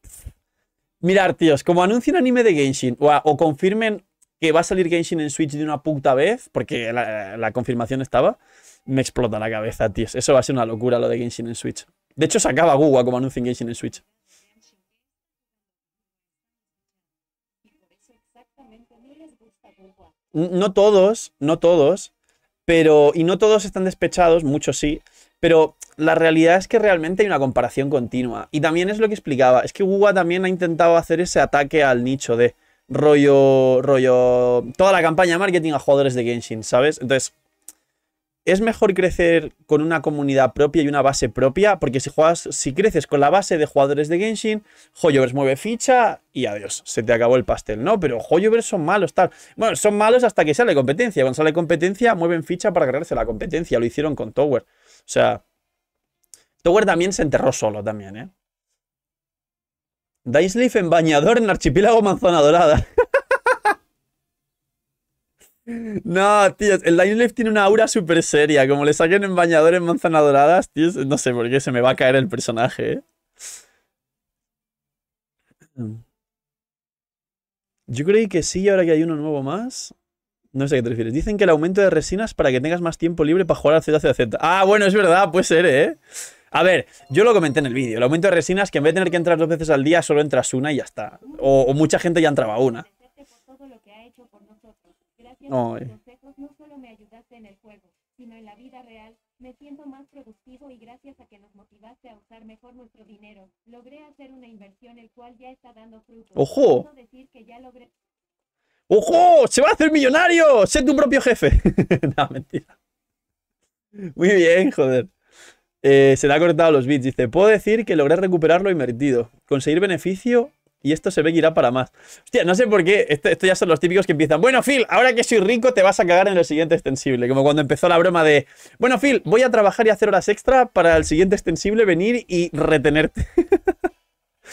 Mirar, tíos, como un anime de Genshin o confirmen que va a salir Genshin en Switch de una puta vez, porque la, confirmación estaba, me explota la cabeza, tíos Eso va a ser una locura lo de Genshin en Switch. De hecho, sacaba Google como anuncio en Genshin en Switch. No todos, no todos, pero. Y no todos están despechados, muchos sí. Pero la realidad es que realmente hay una comparación continua. Y también es lo que explicaba. Es que Google también ha intentado hacer ese ataque al nicho de rollo, rollo, toda la campaña de marketing a jugadores de Genshin, ¿sabes? Entonces, es mejor crecer con una comunidad propia y una base propia, porque si juegas, si creces con la base de jugadores de Genshin, Hoyoverse mueve ficha y adiós, se te acabó el pastel, ¿no? Pero Hoyoverse son malos, tal. Bueno, son malos hasta que sale competencia. Cuando sale competencia, mueven ficha para regrese la competencia. Lo hicieron con Tower. O sea, Tower también se enterró solo también, ¿eh? Dainsleif en bañador en Archipiélago Manzana Dorada. no, tío, el Dainsleif tiene una aura súper seria. Como le saquen en bañador en Manzana dorada, tío, no sé por qué se me va a caer el personaje. Eh. Yo creí que sí, ahora que hay uno nuevo más. No sé a qué te refieres. Dicen que el aumento de resinas para que tengas más tiempo libre para jugar al ZZZ. Ah, bueno, es verdad, puede ser, ¿eh? A ver, yo lo comenté en el vídeo. El aumento de resinas, que en vez de tener que entrar dos veces al día, solo entras una y ya está. O, mucha gente ya entraba una. Eh. ¡Ojo! ¡Ojo! ¡Se va a hacer millonario! ¡Sé tu propio jefe! no, mentira. Muy bien, joder. Eh, se le ha cortado los bits. Dice, puedo decir que logré recuperarlo lo invertido. Conseguir beneficio y esto se ve que irá para más. Hostia, no sé por qué. Esto, ya son los típicos que empiezan. Bueno, Phil, ahora que soy rico te vas a cagar en el siguiente extensible. Como cuando empezó la broma de. Bueno, Phil, voy a trabajar y hacer horas extra para el siguiente extensible venir y retenerte.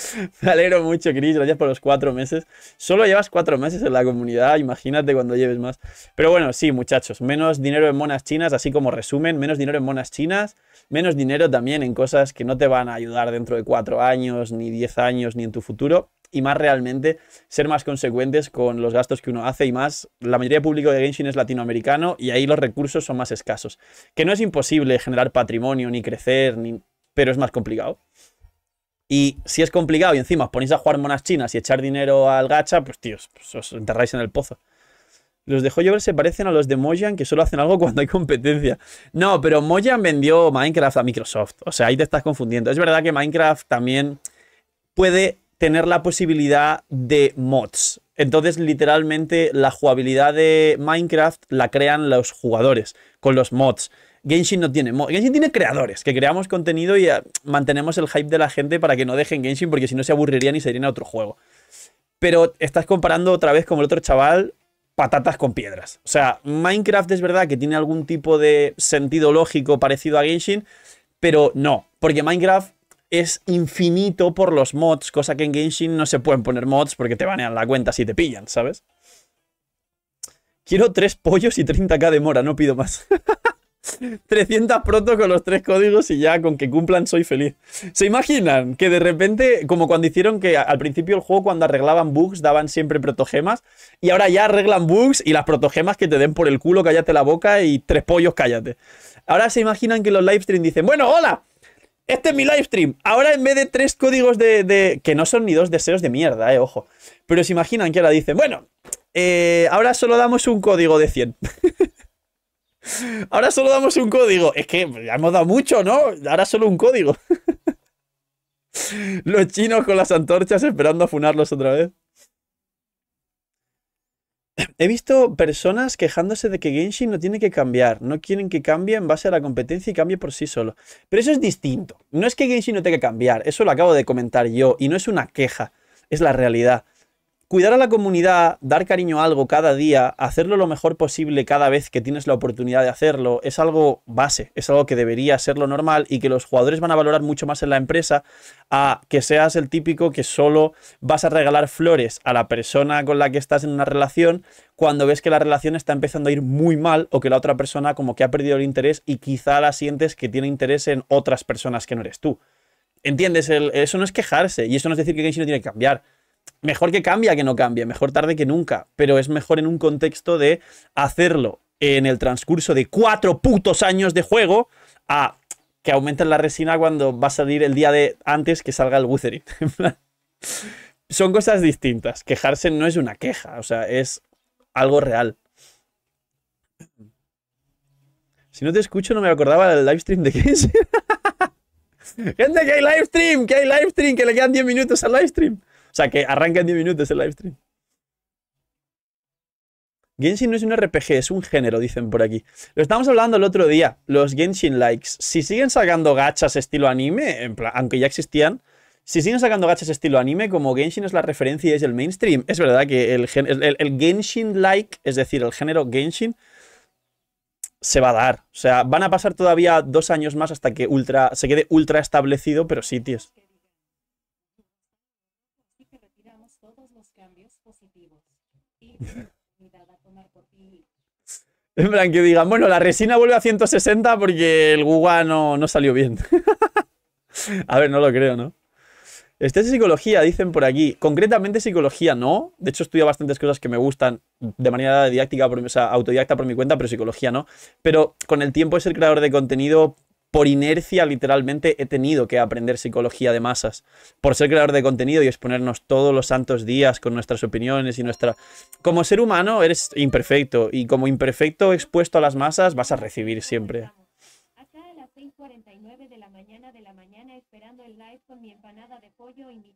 Me alegro mucho, Chris. Gracias por los cuatro meses. Solo llevas cuatro meses en la comunidad. Imagínate cuando lleves más. Pero bueno, sí, muchachos. Menos dinero en monas chinas, así como resumen. Menos dinero en monas chinas. Menos dinero también en cosas que no te van a ayudar dentro de cuatro años, ni diez años, ni en tu futuro. Y más realmente ser más consecuentes con los gastos que uno hace. Y más, la mayoría de público de Genshin es latinoamericano y ahí los recursos son más escasos. Que no es imposible generar patrimonio, ni crecer, ni... pero es más complicado. Y si es complicado y encima os ponéis a jugar monas chinas y echar dinero al gacha, pues tíos, pues, os enterráis en el pozo. Los de Hoyover se parecen a los de Mojang que solo hacen algo cuando hay competencia. No, pero Mojang vendió Minecraft a Microsoft. O sea, ahí te estás confundiendo. Es verdad que Minecraft también puede tener la posibilidad de mods. Entonces, literalmente, la jugabilidad de Minecraft la crean los jugadores con los mods. Genshin no tiene mods, Genshin tiene creadores, que creamos contenido y eh, mantenemos el hype de la gente para que no dejen Genshin, porque si no se aburrirían y se irían a otro juego. Pero estás comparando otra vez con el otro chaval patatas con piedras. O sea, Minecraft es verdad que tiene algún tipo de sentido lógico parecido a Genshin, pero no, porque Minecraft es infinito por los mods, cosa que en Genshin no se pueden poner mods porque te banean la cuenta si te pillan, ¿sabes? Quiero tres pollos y 30k de mora, no pido más. 300 proto con los tres códigos y ya con que cumplan soy feliz. ¿Se imaginan que de repente, como cuando hicieron que al principio el juego cuando arreglaban bugs daban siempre protogemas y ahora ya arreglan bugs y las protogemas que te den por el culo, cállate la boca y tres pollos, cállate? Ahora se imaginan que los livestream dicen, bueno, hola, este es mi livestream. Ahora en vez de tres códigos de, que no son ni dos deseos de mierda, eh, ojo. Pero se imaginan que ahora dicen, bueno, eh, ahora solo damos un código de 100. Ahora solo damos un código. Es que ya hemos dado mucho, ¿no? Ahora solo un código. Los chinos con las antorchas esperando a funarlos otra vez. He visto personas quejándose de que Genshin no tiene que cambiar. No quieren que cambie en base a la competencia y cambie por sí solo. Pero eso es distinto. No es que Genshin no tenga que cambiar. Eso lo acabo de comentar yo y no es una queja. Es la realidad. Cuidar a la comunidad, dar cariño a algo cada día, hacerlo lo mejor posible cada vez que tienes la oportunidad de hacerlo, es algo base, es algo que debería ser lo normal y que los jugadores van a valorar mucho más en la empresa a que seas el típico que solo vas a regalar flores a la persona con la que estás en una relación cuando ves que la relación está empezando a ir muy mal o que la otra persona como que ha perdido el interés y quizá la sientes que tiene interés en otras personas que no eres tú. ¿Entiendes? eso no es quejarse y eso no es decir que Genshin no tiene que cambiar mejor que cambia que no cambie, mejor tarde que nunca, pero es mejor en un contexto de hacerlo en el transcurso de cuatro putos años de juego a que aumenten la resina cuando va a salir el día de antes que salga el Wuthering. Son cosas distintas. Quejarse no es una queja, o sea, es algo real. Si no te escucho, no me acordaba del livestream de Chris. Gente, que hay livestream, que hay livestream, que le quedan 10 minutos al livestream. O sea, que arranca en 10 minutos el live stream. Genshin no es un RPG, es un género, dicen por aquí. Lo estábamos hablando el otro día, los Genshin likes. Si siguen sacando gachas estilo anime, en aunque ya existían, si siguen sacando gachas estilo anime, como Genshin es la referencia y es el mainstream, es verdad que el, Genshin like, es decir, el género Genshin, se va a dar. O sea, van a pasar todavía dos años más hasta que Ultra se quede ultra establecido, pero sí, tíos. En plan, que digan, bueno, la resina vuelve a 160 porque el Guga no, salió bien. a ver, no lo creo, ¿no? Este es psicología, dicen por aquí. Concretamente psicología no. De hecho, estudio bastantes cosas que me gustan de manera didáctica, o autodidacta por mi cuenta, pero psicología no. Pero con el tiempo es el creador de contenido por inercia literalmente he tenido que aprender psicología de masas. Por ser creador de contenido y exponernos todos los santos días con nuestras opiniones y nuestra... Como ser humano eres imperfecto y como imperfecto expuesto a las masas vas a recibir siempre. Acá a las 6.49 de la mañana de la mañana esperando el live con mi empanada de pollo y mi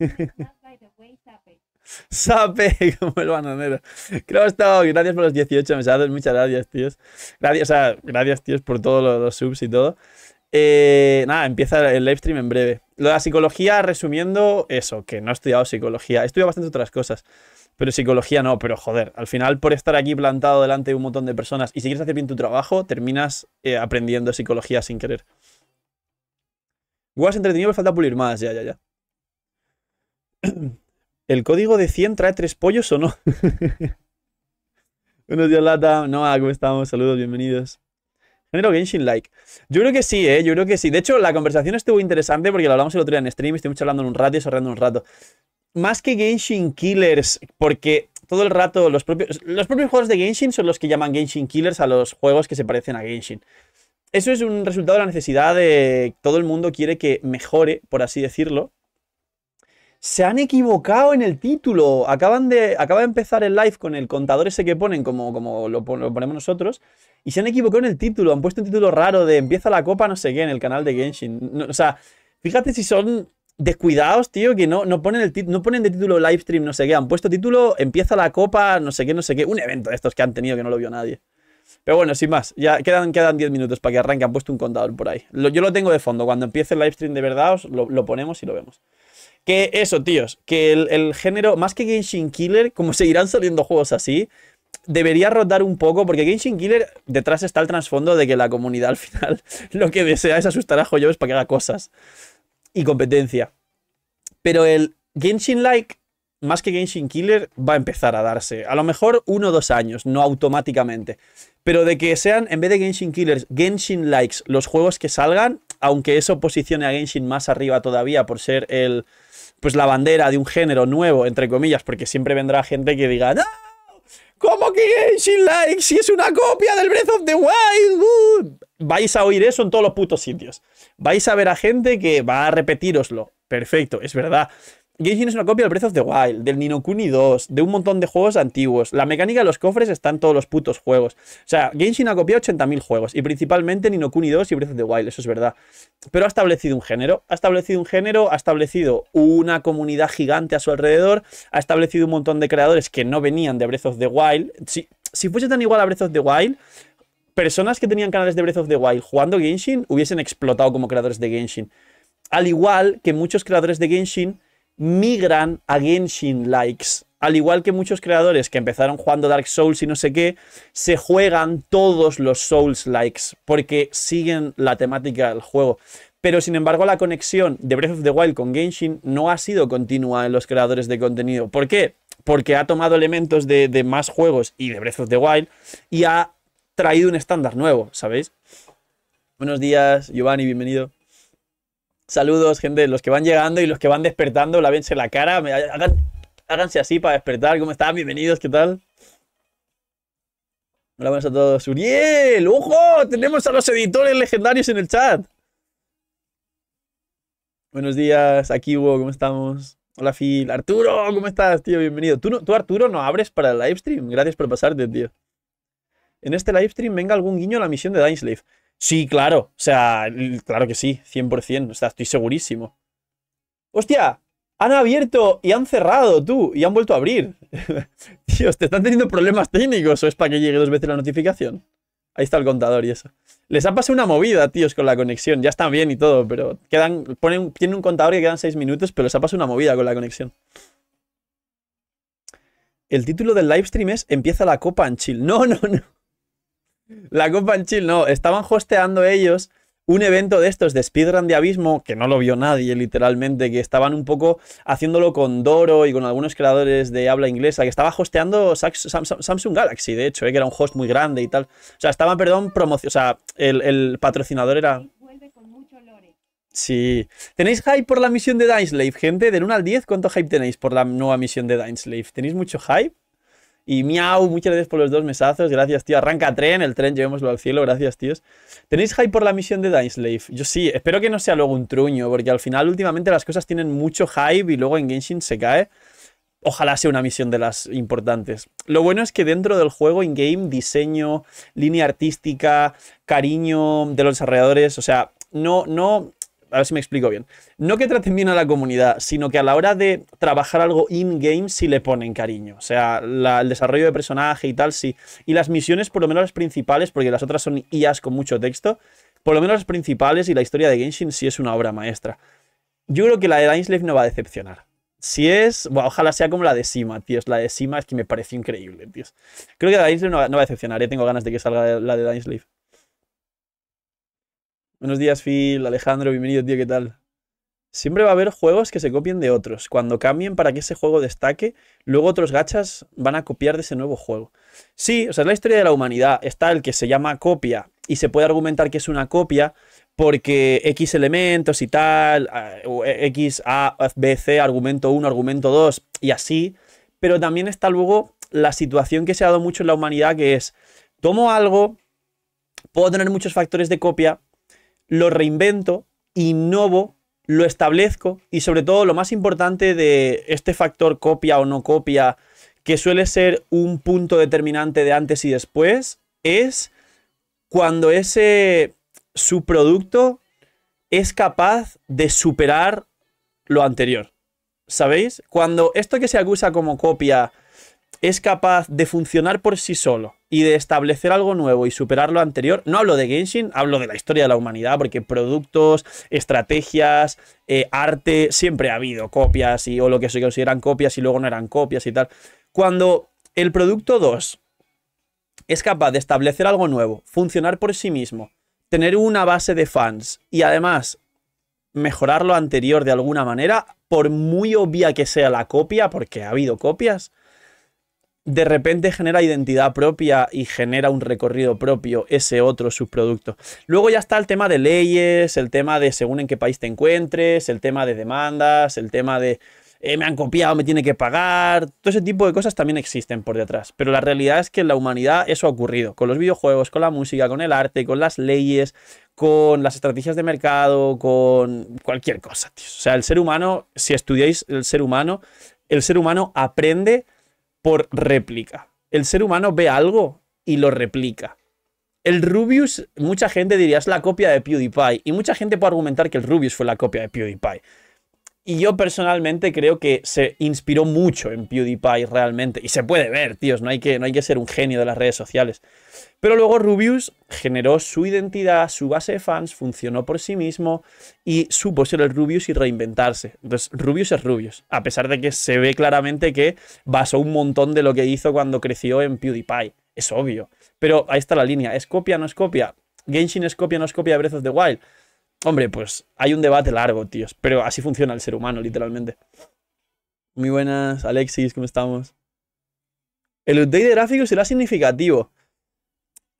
Sape, como el bananero. Creo estado. gracias por los 18 mensajes. Muchas gracias, tíos. Gracias, tíos, por todos los, subs y todo. Eh, nada, empieza el live stream en breve. la psicología, resumiendo, eso, que no he estudiado psicología. He estudiado bastante otras cosas, pero psicología no. Pero joder, al final, por estar aquí plantado delante de un montón de personas y si quieres hacer bien tu trabajo, terminas eh, aprendiendo psicología sin querer. Guas entretenido, me falta pulir más, ya, ya, ya. ¿El código de 100 trae tres pollos o no? Buenos días, Lata. Noah, ¿cómo estamos? Saludos, bienvenidos. Género Genshin Like. Yo creo que sí, ¿eh? Yo creo que sí. De hecho, la conversación estuvo interesante porque la hablamos el otro día en stream. Estuvimos hablando en un rato y sorrando un rato. Más que Genshin Killers, porque todo el rato los propios, los propios juegos de Genshin son los que llaman Genshin Killers a los juegos que se parecen a Genshin. Eso es un resultado de la necesidad de todo el mundo quiere que mejore, por así decirlo, se han equivocado en el título. Acaban de, acaba de empezar el live con el contador ese que ponen, como, como lo, ponemos nosotros, y se han equivocado en el título. Han puesto un título raro de empieza la copa, no sé qué, en el canal de Genshin. o sea, fíjate si son descuidados, tío, que no, no, ponen el no ponen de título live stream, no sé qué. Han puesto título empieza la copa, no sé qué, no sé qué. Un evento de estos que han tenido que no lo vio nadie. Pero bueno, sin más, ya quedan, quedan 10 minutos para que arranque. Han puesto un contador por ahí. yo lo tengo de fondo. Cuando empiece el live stream de verdad, lo ponemos y lo vemos. Que eso, tíos, que el, género, más que Genshin Killer, como seguirán saliendo juegos así, debería rotar un poco, porque Genshin Killer detrás está el trasfondo de que la comunidad al final lo que desea es asustar a Joyos para que haga cosas y competencia. Pero el Genshin Like, más que Genshin Killer, va a empezar a darse. A lo mejor uno o dos años, no automáticamente. Pero de que sean, en vez de Genshin Killers, Genshin Likes los juegos que salgan, aunque eso posicione a Genshin más arriba todavía por ser el, pues la bandera de un género nuevo, entre comillas, porque siempre vendrá gente que diga, ¡No! ¿Cómo que Genshin Like si es una copia del Breath of the Wild? Uh, vais a oír eso en todos los putos sitios. Vais a ver a gente que va a repetiroslo. Perfecto, es verdad. Genshin es una copia del Breath of the Wild, del Ninokuni 2, de un montón de juegos antiguos. La mecánica de los cofres está en todos los putos juegos. O sea, Genshin ha copiado 80.000 juegos, y principalmente Ninokuni 2 y Breath of the Wild, eso es verdad. Pero ha establecido un género, ha establecido un género, ha establecido una comunidad gigante a su alrededor, ha establecido un montón de creadores que no venían de Breath of the Wild. Si, si fuese tan igual a Breath of the Wild, personas que tenían canales de Breath of the Wild jugando Genshin hubiesen explotado como creadores de Genshin. Al igual que muchos creadores de Genshin migran a Genshin Likes. Al igual que muchos creadores que empezaron jugando Dark Souls y no sé qué, se juegan todos los Souls Likes porque siguen la temática del juego. Pero sin embargo, la conexión de Breath of the Wild con Genshin no ha sido continua en los creadores de contenido. ¿Por qué? Porque ha tomado elementos de, más juegos y de Breath of the Wild y ha traído un estándar nuevo, ¿sabéis? Buenos días, Giovanni, bienvenido. Saludos, gente, los que van llegando y los que van despertando, ¿La lávense la cara, háganse así para despertar. ¿Cómo están? Bienvenidos, ¿qué tal? Hola, buenas a todos. ¡Uriel! ¡Ojo! Tenemos a los editores legendarios en el chat. Buenos días, aquí Hugo, ¿cómo estamos? Hola, Phil. Arturo, ¿cómo estás, tío? Bienvenido. ¿Tú, Arturo, no abres para el livestream? Gracias por pasarte, tío. En este live stream venga algún guiño a la misión de Dyneslave. Sí, claro. O sea, claro que sí, 100%. O sea, estoy segurísimo. Hostia, han abierto y han cerrado, tú, y han vuelto a abrir. Dios, ¿te están teniendo problemas técnicos o es para que llegue dos veces la notificación? Ahí está el contador y eso. Les ha pasado una movida, tíos, con la conexión. Ya están bien y todo, pero quedan, ponen, tienen un contador y quedan seis minutos, pero les ha pasado una movida con la conexión. El título del livestream es Empieza la copa en chill. No, no, no. La Copa en Chill, no. Estaban hosteando ellos un evento de estos de Speedrun de Abismo, que no lo vio nadie literalmente, que estaban un poco haciéndolo con Doro y con algunos creadores de habla inglesa, que estaba hosteando Samsung Galaxy, de hecho, eh, que era un host muy grande y tal. O sea, estaba, perdón, promoción, o sea, el, patrocinador era... Sí. ¿Tenéis hype por la misión de Dineslave, gente? Del 1 al 10, ¿cuánto hype tenéis por la nueva misión de Dineslave? ¿Tenéis mucho hype? Y miau, muchas gracias por los dos mesazos. Gracias, tío. Arranca tren, el tren, llevémoslo al cielo. Gracias, tíos. ¿Tenéis hype por la misión de Dyneslave? Yo sí, espero que no sea luego un truño, porque al final últimamente las cosas tienen mucho hype y luego en Genshin se cae. Ojalá sea una misión de las importantes. Lo bueno es que dentro del juego, in-game, diseño, línea artística, cariño de los desarrolladores, o sea, no, no, a ver si me explico bien. No que traten bien a la comunidad, sino que a la hora de trabajar algo in-game sí le ponen cariño. O sea, el desarrollo de personaje y tal, sí. Y las misiones, por lo menos las principales, porque las otras son IAs con mucho texto, por lo menos las principales y la historia de Genshin sí es una obra maestra. Yo creo que la de Dainsleif no va a decepcionar. Si es, ojalá sea como la de Sima, tíos. La de Sima es que me pareció increíble, tíos. Creo que la de no, va a decepcionar. Eh. tengo ganas de que salga la de Dainsleif. Buenos días, Phil, Alejandro, bienvenido, tío, ¿qué tal? Siempre va a haber juegos que se copien de otros. Cuando cambien para que ese juego destaque, luego otros gachas van a copiar de ese nuevo juego. Sí, o sea, es la historia de la humanidad. Está el que se llama copia y se puede argumentar que es una copia porque X elementos y tal, e, X, A, B, C, argumento 1, argumento 2 y así. Pero también está luego la situación que se ha dado mucho en la humanidad que es, tomo algo, puedo tener muchos factores de copia, lo reinvento, innovo, lo establezco y sobre todo lo más importante de este factor copia o no copia, que suele ser un punto determinante de antes y después, es cuando ese su producto es capaz de superar lo anterior. ¿Sabéis? Cuando esto que se acusa como copia es capaz de funcionar por sí solo y de establecer algo nuevo y superar lo anterior, no hablo de Genshin, hablo de la historia de la humanidad, porque productos, estrategias, eh, arte, siempre ha habido copias y, o lo que se copias y luego no eran copias y tal. Cuando el producto 2 es capaz de establecer algo nuevo, funcionar por sí mismo, tener una base de fans y además mejorar lo anterior de alguna manera, por muy obvia que sea la copia, porque ha habido copias, de repente genera identidad propia y genera un recorrido propio ese otro subproducto. Luego ya está el tema de leyes, el tema de según en qué país te encuentres, el tema de demandas, el tema de eh, me han copiado, me tiene que pagar, todo ese tipo de cosas también existen por detrás. Pero la realidad es que en la humanidad eso ha ocurrido, con los videojuegos, con la música, con el arte, con las leyes, con las estrategias de mercado, con cualquier cosa, O sea, el ser humano, si estudiáis el ser humano, el ser humano aprende por réplica. El ser humano ve algo y lo replica. El Rubius, mucha gente diría, es la copia de PewDiePie. Y mucha gente puede argumentar que el Rubius fue la copia de PewDiePie. Y yo personalmente creo que se inspiró mucho en PewDiePie realmente. Y se puede ver, tíos, no hay que, no hay que ser un genio de las redes sociales. Pero luego Rubius generó su identidad, su base de fans, funcionó por sí mismo y supo ser el Rubius y reinventarse. Entonces, Rubius es Rubius, a pesar de que se ve claramente que basó un montón de lo que hizo cuando creció en PewDiePie. Es obvio. Pero ahí está la línea. ¿Es copia? ¿No es copia? ¿Genshin es copia? ¿No es copia de Breath of the Wild? Hombre, pues hay un debate largo, tíos. Pero así funciona el ser humano, literalmente. Muy buenas, Alexis, ¿cómo estamos? El update de gráficos será significativo.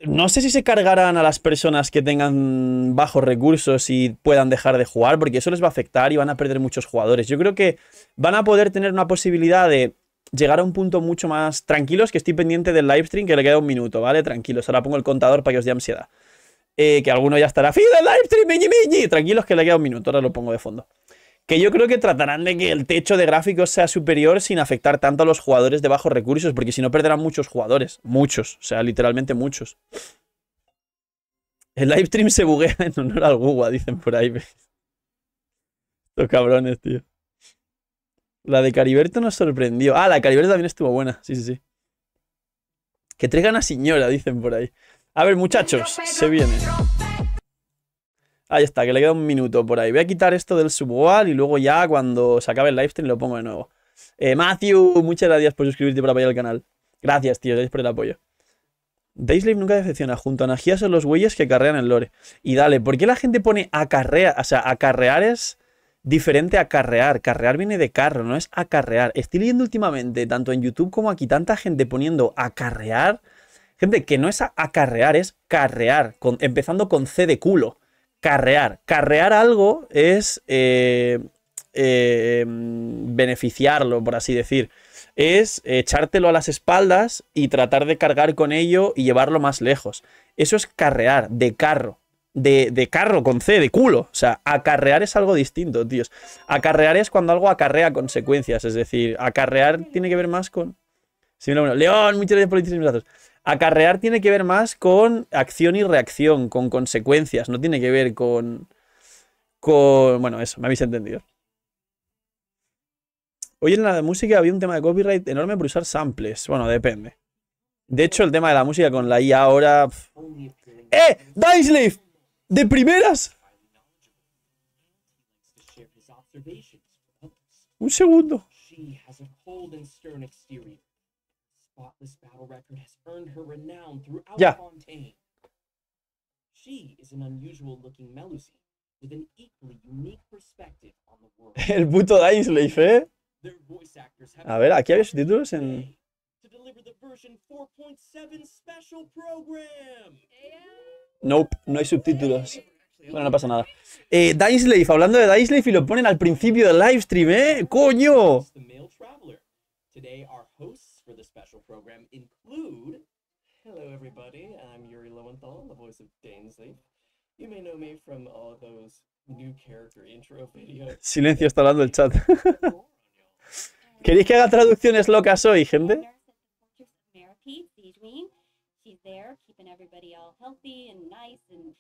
No sé si se cargarán a las personas que tengan bajos recursos y puedan dejar de jugar, porque eso les va a afectar y van a perder muchos jugadores. Yo creo que van a poder tener una posibilidad de llegar a un punto mucho más tranquilos, que estoy pendiente del livestream que le queda un minuto, ¿vale? Tranquilos, ahora pongo el contador para que os dé ansiedad. Eh, que alguno ya estará, de live stream, miñi, Tranquilos que le queda un minuto, ahora lo pongo de fondo. Que yo creo que tratarán de que el techo de gráficos sea superior sin afectar tanto a los jugadores de bajos recursos, porque si no perderán muchos jugadores. Muchos, o sea, literalmente muchos. El live stream se buguea en honor al Guga, dicen por ahí. Estos cabrones, tío. La de Cariberto nos sorprendió. Ah, la de Cariberto también estuvo buena. Sí, sí, sí. Que traigan a señora, dicen por ahí. A ver, muchachos, se viene. Ahí está, que le queda un minuto por ahí. Voy a quitar esto del subwall y luego ya cuando se acabe el livestream lo pongo de nuevo. Eh, Matthew, muchas gracias por suscribirte para apoyar el canal. Gracias, tío, gracias por el apoyo. Dayslave nunca decepciona. Junto a Nagia son los güeyes que carrean el lore. Y dale, ¿por qué la gente pone acarrear? O sea, acarrear es diferente a carrear. Carrear viene de carro, no es acarrear. Estoy leyendo últimamente, tanto en YouTube como aquí, tanta gente poniendo acarrear que no es acarrear, es carrear, empezando con C de culo. Carrear. Carrear algo es eh, eh, beneficiarlo, por así decir. Es echártelo a las espaldas y tratar de cargar con ello y llevarlo más lejos. Eso es carrear, de carro. De, carro con C, de culo. O sea, acarrear es algo distinto, tíos. Acarrear es cuando algo acarrea consecuencias. Es decir, acarrear tiene que ver más con. Sí, León, muchas gracias por los Acarrear tiene que ver más con acción y reacción, con consecuencias, no tiene que ver con... con bueno, eso, me habéis entendido. Hoy en la música había un tema de copyright enorme por usar samples. Bueno, depende. De hecho, el tema de la música con la I ahora... ¡Eh! ¡Dinesleaf! ¡De primeras! Un segundo spotless battle record has earned her renown throughout yeah. Fontaine. She is an unusual looking Melusine with an equally unique perspective on the world. El puto Dinesleif, eh? Their voice actors have A ver, aquí había subtítulos en. To deliver the version 4.7 special program. Nope, no hay subtítulos. Bueno, no pasa nada. Eh, Dinesleif, hablando de Dinesleif y lo ponen al principio del livestream, ¿eh? ¡Coño! Today, our for the special program include Hello, everybody. I'm Yuri Lowenthal, the voice of Dainsley. You may know me from all those new character intro videos. Silencio, está hablando el chat. ¿Queréis que haga traducciones locas hoy, gente? She's there, keeping everybody all healthy and nice and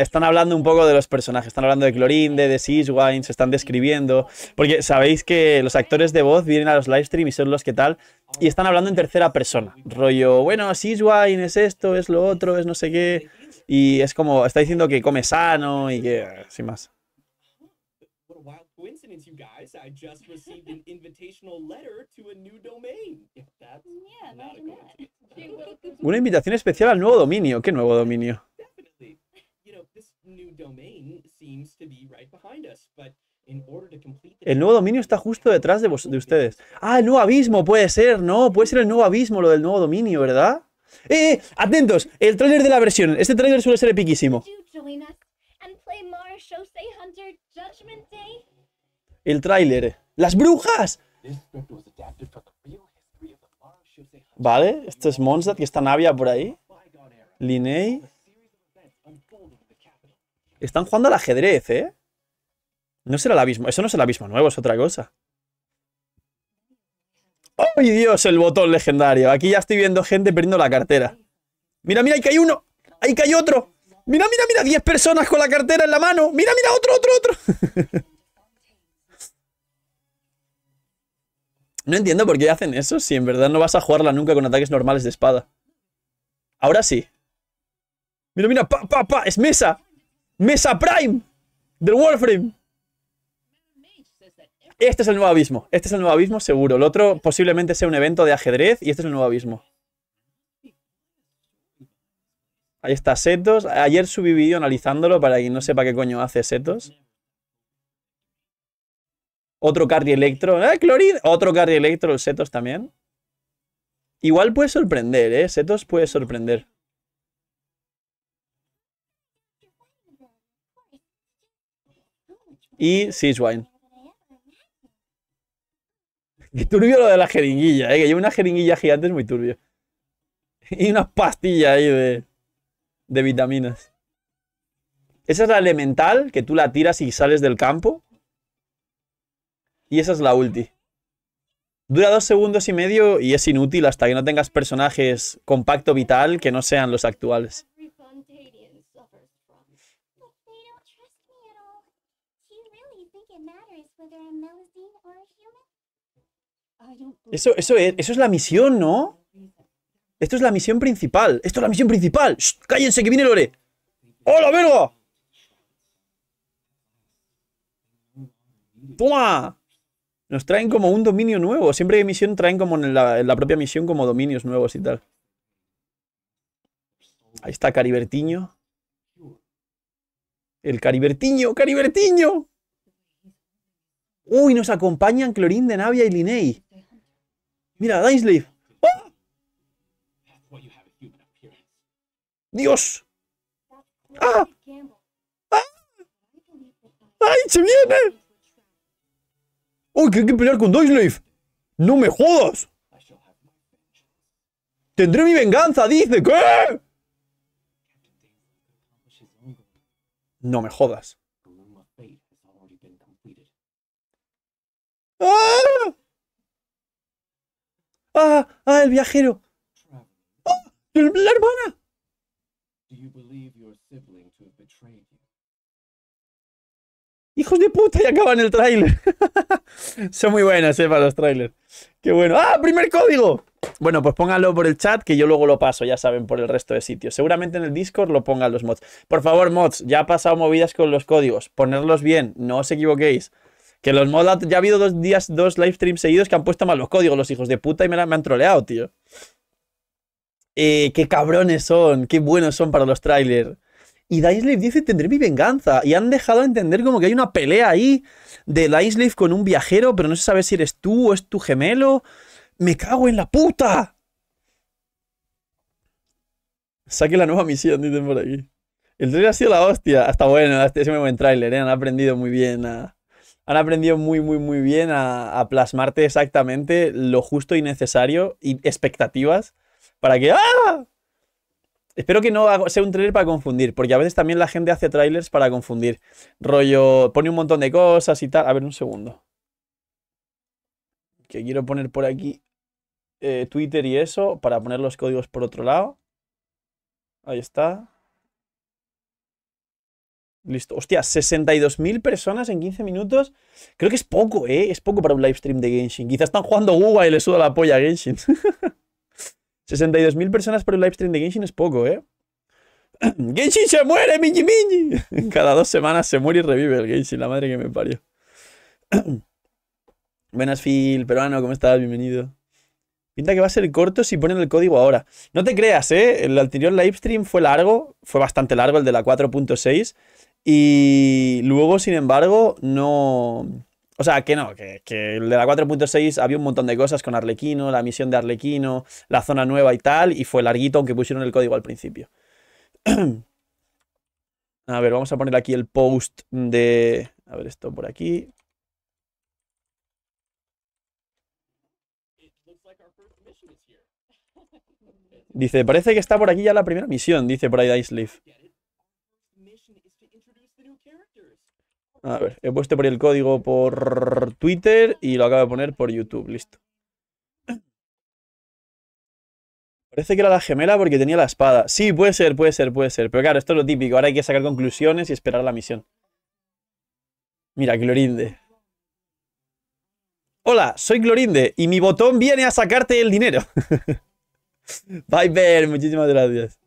están hablando un poco de los personajes, están hablando de Clorinde, de Siswine, se están describiendo, porque sabéis que los actores de voz vienen a los livestream y son los que tal, y están hablando en tercera persona, rollo, bueno, Siswine es esto, es lo otro, es no sé qué, y es como, está diciendo que come sano y que, sin más. Una invitación especial al nuevo dominio. ¿Qué nuevo dominio? El nuevo dominio está justo detrás de, vos, de ustedes. Ah, el nuevo abismo puede ser, ¿no? Puede ser el nuevo abismo, lo del nuevo dominio, ¿verdad? ¡Eh! eh atentos El tráiler de la versión. Este tráiler suele ser epiquísimo. El tráiler. ¡Las brujas! Vale, este es Mondstadt, que está Navia por ahí. Linney. Están jugando al ajedrez, ¿eh? No será el abismo. Eso no es el abismo nuevo, es otra cosa. ¡Ay, Dios! El botón legendario. Aquí ya estoy viendo gente perdiendo la cartera. ¡Mira, mira! ¡Ahí cae uno! ¡Ahí cae otro! ¡Mira, mira, mira! ahí hay uno ahí cae otro mira mira mira diez personas con la cartera en la mano! ¡Mira, mira! ¡Otro, otro, otro! no entiendo por qué hacen eso si en verdad no vas a jugarla nunca con ataques normales de espada. Ahora sí. Mira, mira, pa, pa, pa, es mesa. Mesa Prime del Warframe. Este es el nuevo abismo. Este es el nuevo abismo, seguro. El otro posiblemente sea un evento de ajedrez y este es el nuevo abismo. Ahí está Setos. Ayer subí vídeo analizándolo para que no sepa qué coño hace Setos. Otro Cardi Electro. ¡Ah, Clorid! Otro Cardi Electro, el Setos también. Igual puede sorprender, ¿eh? Setos puede sorprender. y wine Qué turbio lo de la jeringuilla, ¿eh? que lleva una jeringuilla gigante, es muy turbio. Y una pastilla ahí de, de vitaminas. Esa es la elemental, que tú la tiras y sales del campo. Y esa es la ulti. Dura dos segundos y medio y es inútil hasta que no tengas personajes compacto vital que no sean los actuales. Eso, eso, es, eso es la misión, ¿no? Esto es la misión principal. Esto es la misión principal. ¡Cállense que viene Lore! ¡Hola, verga! ¡Toma! Nos traen como un dominio nuevo. Siempre hay misión traen como en la, propia misión como dominios nuevos y tal. Ahí está Caribertiño. El Caribertiño, Caribertiño. Uy, nos acompañan Clorín de Navia y Linei. Mira, Dainsleif. ¡Oh! ¡Dios! ¡Ah! ¡Ah! ¡Ay, se viene! ¡Uy, que hay que pelear con Dainsleif! ¡No me jodas! ¡Tendré mi venganza! ¡Dice! ¿Qué? No me jodas. ¡Ah! ¡Ah! ¡Ah! ¡El viajero! ¡Ah! ¡La hermana! ¡Hijos de puta! Y acaban el tráiler. Son muy buenas, ¿eh? Para los trailers. ¡Qué bueno! ¡Ah! ¡Primer código! Bueno, pues pónganlo por el chat que yo luego lo paso, ya saben, por el resto de sitios. Seguramente en el Discord lo pongan los mods. Por favor, mods, ya ha pasado movidas con los códigos. Ponerlos bien, no os equivoquéis. Que los mods ya ha habido dos días, dos live streams seguidos que han puesto mal los códigos, los hijos de puta, y me, han troleado, tío. Eh, qué cabrones son, qué buenos son para los trailers. Y Daislave dice, tendré mi venganza. Y han dejado de entender como que hay una pelea ahí de Daislave con un viajero, pero no se sabe si eres tú o es tu gemelo. ¡Me cago en la puta! Saque la nueva misión, dicen por aquí. El trailer ha sido la hostia. Hasta bueno, este es un buen tráiler. ¿eh? Han aprendido muy bien a han aprendido muy, muy, muy bien a, plasmarte exactamente lo justo y necesario y expectativas para que ¡ah! Espero que no sea un trailer para confundir, porque a veces también la gente hace trailers para confundir. Rollo, pone un montón de cosas y tal. A ver, un segundo. Que quiero poner por aquí eh, Twitter y eso, para poner los códigos por otro lado. Ahí está. Listo. Hostia, 62.000 personas en 15 minutos. Creo que es poco, ¿eh? Es poco para un live stream de Genshin. Quizás están jugando Google y le suda la polla a Genshin. 62.000 personas para un live stream de Genshin es poco, ¿eh? ¡Genshin se muere, Minji Cada dos semanas se muere y revive el Genshin, la madre que me parió. Buenas, Phil, peruano, ¿cómo estás? Bienvenido. Pinta que va a ser corto si ponen el código ahora. No te creas, ¿eh? El anterior livestream fue largo, fue bastante largo, el de la 4.6, y luego, sin embargo, no... O sea, que no, que, el de la 4.6 había un montón de cosas con Arlequino, la misión de Arlequino, la zona nueva y tal, y fue larguito aunque pusieron el código al principio. a ver, vamos a poner aquí el post de... A ver, esto por aquí. Dice, parece que está por aquí ya la primera misión, dice por ahí Ice Leaf. A ver, he puesto por el código por Twitter y lo acabo de poner por YouTube, listo. Parece que era la gemela porque tenía la espada. Sí, puede ser, puede ser, puede ser. Pero claro, esto es lo típico. Ahora hay que sacar conclusiones y esperar la misión. Mira, Glorinde. Hola, soy Glorinde y mi botón viene a sacarte el dinero. Viper, muchísimas gracias.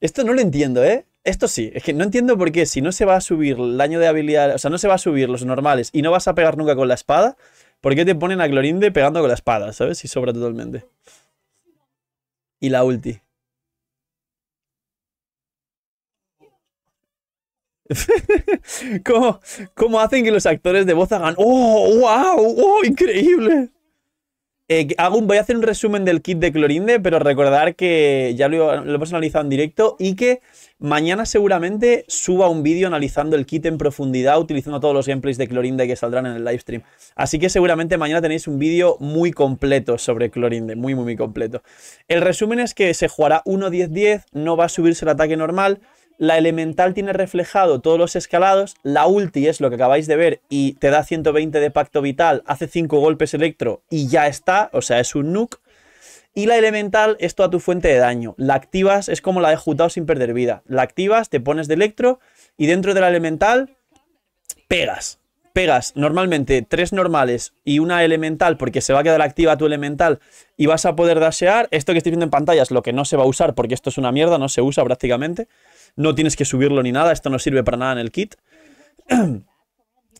Esto no lo entiendo, ¿eh? Esto sí, es que no entiendo por qué si no se va a subir el daño de habilidad, o sea, no se va a subir los normales y no vas a pegar nunca con la espada, ¿por qué te ponen a Glorinde pegando con la espada, sabes? Si sobra totalmente. Y la ulti. ¿Cómo hacen que los actores de voz hagan ¡Oh, wow! ¡Oh, increíble! Eh, voy a hacer un resumen del kit de Clorinde, pero recordar que ya lo, hemos analizado en directo y que mañana seguramente suba un vídeo analizando el kit en profundidad, utilizando todos los gameplays de Clorinde que saldrán en el live stream. Así que seguramente mañana tenéis un vídeo muy completo sobre Clorinde, muy, muy, muy completo. El resumen es que se jugará 1-10-10, no va a subirse el ataque normal, la elemental tiene reflejado todos los escalados, la ulti es lo que acabáis de ver y te da 120 de pacto vital, hace 5 golpes electro y ya está, o sea, es un nuke. Y la elemental es toda tu fuente de daño. La activas, es como la de Jutao sin perder vida. La activas, te pones de electro y dentro de la elemental pegas. Pegas normalmente tres normales y una elemental porque se va a quedar activa tu elemental y vas a poder dashear. Esto que estoy viendo en pantalla es lo que no se va a usar porque esto es una mierda, no se usa prácticamente no tienes que subirlo ni nada, esto no sirve para nada en el kit.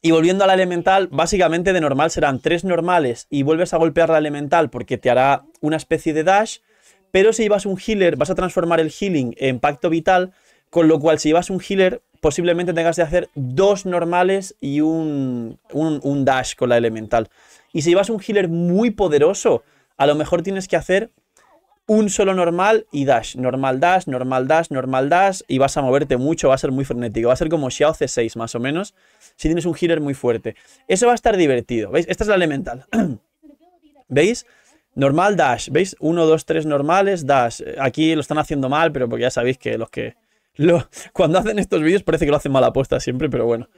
Y volviendo a la elemental, básicamente de normal serán tres normales y vuelves a golpear la elemental porque te hará una especie de dash, pero si llevas un healer vas a transformar el healing en pacto vital, con lo cual si llevas un healer posiblemente tengas que hacer dos normales y un, un, un dash con la elemental. Y si llevas un healer muy poderoso, a lo mejor tienes que hacer un solo normal y dash. Normal dash, normal dash, normal dash. Y vas a moverte mucho, va a ser muy frenético. Va a ser como Xiao C6 más o menos. Si tienes un healer muy fuerte. Eso va a estar divertido. ¿Veis? Esta es la elemental. ¿Veis? Normal dash. ¿Veis? Uno, dos, tres normales, dash. Aquí lo están haciendo mal, pero porque ya sabéis que los que... cuando hacen estos vídeos parece que lo hacen mal aposta siempre, pero bueno.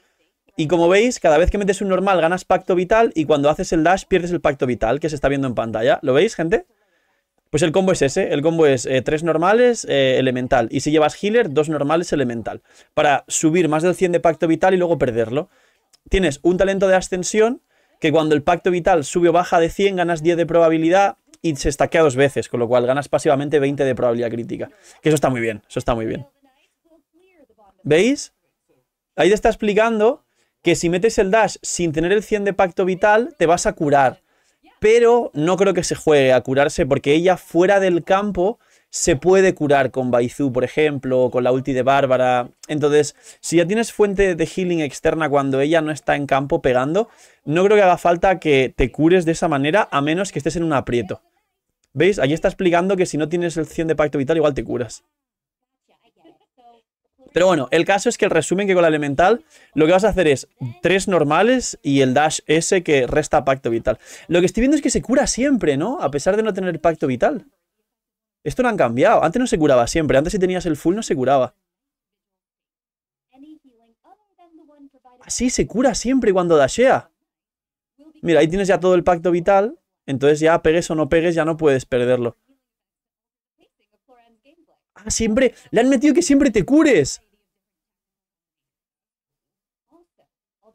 Y como veis, cada vez que metes un normal ganas pacto vital y cuando haces el dash pierdes el pacto vital que se está viendo en pantalla. ¿Lo veis, gente? Pues el combo es ese, el combo es 3 eh, tres normales, eh, elemental, y si llevas healer, dos normales, elemental, para subir más del 100 de pacto vital y luego perderlo. Tienes un talento de ascensión, que cuando el pacto vital sube o baja de 100, ganas 10 de probabilidad y se estaquea dos veces, con lo cual ganas pasivamente 20 de probabilidad crítica. Que eso está muy bien, eso está muy bien. ¿Veis? Ahí te está explicando que si metes el dash sin tener el 100 de pacto vital, te vas a curar pero no creo que se juegue a curarse porque ella fuera del campo se puede curar con Baizu, por ejemplo, o con la ulti de Bárbara. Entonces, si ya tienes fuente de healing externa cuando ella no está en campo pegando, no creo que haga falta que te cures de esa manera a menos que estés en un aprieto. ¿Veis? Allí está explicando que si no tienes el 100 de pacto vital igual te curas. Pero bueno, el caso es que el resumen que con la elemental lo que vas a hacer es tres normales y el dash ese que resta pacto vital. Lo que estoy viendo es que se cura siempre, ¿no? A pesar de no tener pacto vital. Esto no han cambiado. Antes no se curaba siempre. Antes si tenías el full no se curaba. Así se cura siempre cuando dashea. Mira, ahí tienes ya todo el pacto vital. Entonces ya pegues o no pegues, ya no puedes perderlo. Ah, siempre. Le han metido que siempre te cures.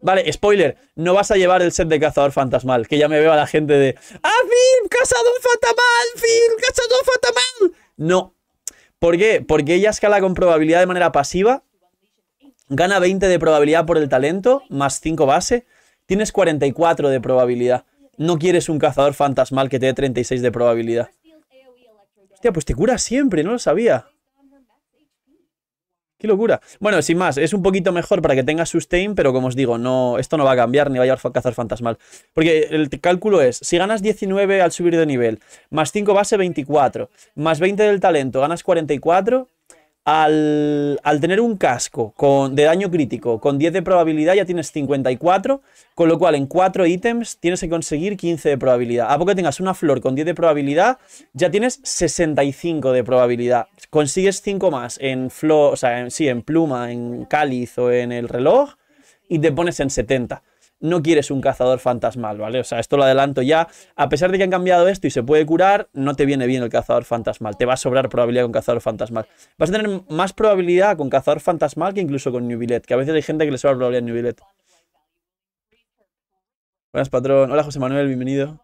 Vale, spoiler, no vas a llevar el set de cazador fantasmal, que ya me veo a la gente de ¡Ah, Phil! ¡Cazador fantasmal! ¡Phil! ¡Cazador fantasmal! No. ¿Por qué? Porque ella escala con probabilidad de manera pasiva, gana 20 de probabilidad por el talento, más 5 base, tienes 44 de probabilidad. No quieres un cazador fantasmal que te dé 36 de probabilidad. Hostia, pues te cura siempre, no lo sabía. Qué locura. Bueno, sin más, es un poquito mejor para que tenga sustain, pero como os digo, no, esto no va a cambiar ni va a llevar cazar fantasmal. Porque el cálculo es, si ganas 19 al subir de nivel, más 5 base 24, más 20 del talento, ganas 44 al, tener un casco de daño crítico con 10 de probabilidad ya tienes 54, con lo cual en 4 ítems tienes que conseguir 15 de probabilidad. A poco que tengas una flor con 10 de probabilidad, ya tienes 65 de probabilidad. Consigues 5 más en flor, o sea, sí, en pluma, en cáliz o en el reloj y te pones en 70 no quieres un cazador fantasmal, ¿vale? O sea, esto lo adelanto ya. A pesar de que han cambiado esto y se puede curar, no te viene bien el cazador fantasmal. Te va a sobrar probabilidad con cazador fantasmal. Vas a tener más probabilidad con cazador fantasmal que incluso con Nubilet, que a veces hay gente que le sobra probabilidad en Nubilet. Buenas, patrón. Hola, José Manuel, bienvenido.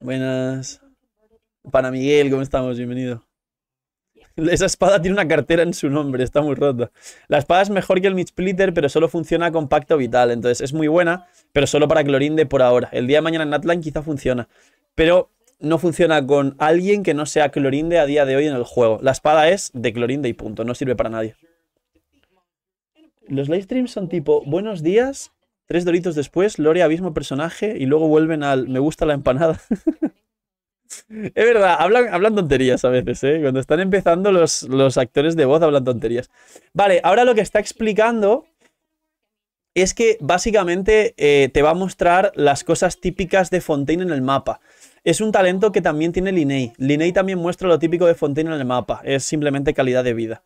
Buenas. Pana Miguel, ¿cómo estamos? Bienvenido. Esa espada tiene una cartera en su nombre, está muy rota. La espada es mejor que el splitter pero solo funciona con pacto vital. Entonces es muy buena, pero solo para Clorinde por ahora. El día de mañana en Atlan quizá funciona. Pero no funciona con alguien que no sea Clorinde a día de hoy en el juego. La espada es de Clorinde y punto, no sirve para nadie. Los livestreams son tipo, buenos días, tres doritos después, Lore abismo personaje y luego vuelven al me gusta la empanada. Es verdad, hablan, tonterías a veces, ¿eh? Cuando están empezando los, los, actores de voz hablan tonterías. Vale, ahora lo que está explicando es que básicamente eh, te va a mostrar las cosas típicas de Fontaine en el mapa. Es un talento que también tiene Linney. Linney también muestra lo típico de Fontaine en el mapa. Es simplemente calidad de vida.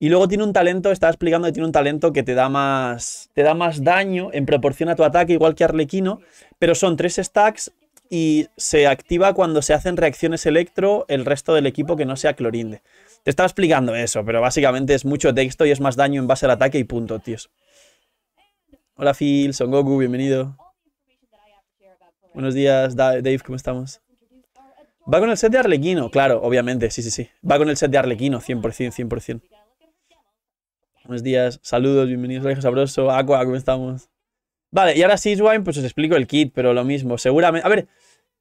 Y luego tiene un talento, está explicando que tiene un talento que te da más, te da más daño en proporción a tu ataque, igual que Arlequino. Pero son tres stacks y se activa cuando se hacen reacciones electro el resto del equipo que no sea clorinde. Te estaba explicando eso, pero básicamente es mucho texto y es más daño en base al ataque y punto, tíos. Hola Phil, Son Goku, bienvenido. Buenos días, Dave, ¿cómo estamos? Va con el set de Arlequino, claro, obviamente, sí, sí, sí. Va con el set de Arlequino, 100%, 100%. Buenos días, saludos, bienvenidos Alejo Sabroso, Aqua, ¿cómo estamos? Vale, y ahora Siswine, pues os explico el kit, pero lo mismo, seguramente... A ver,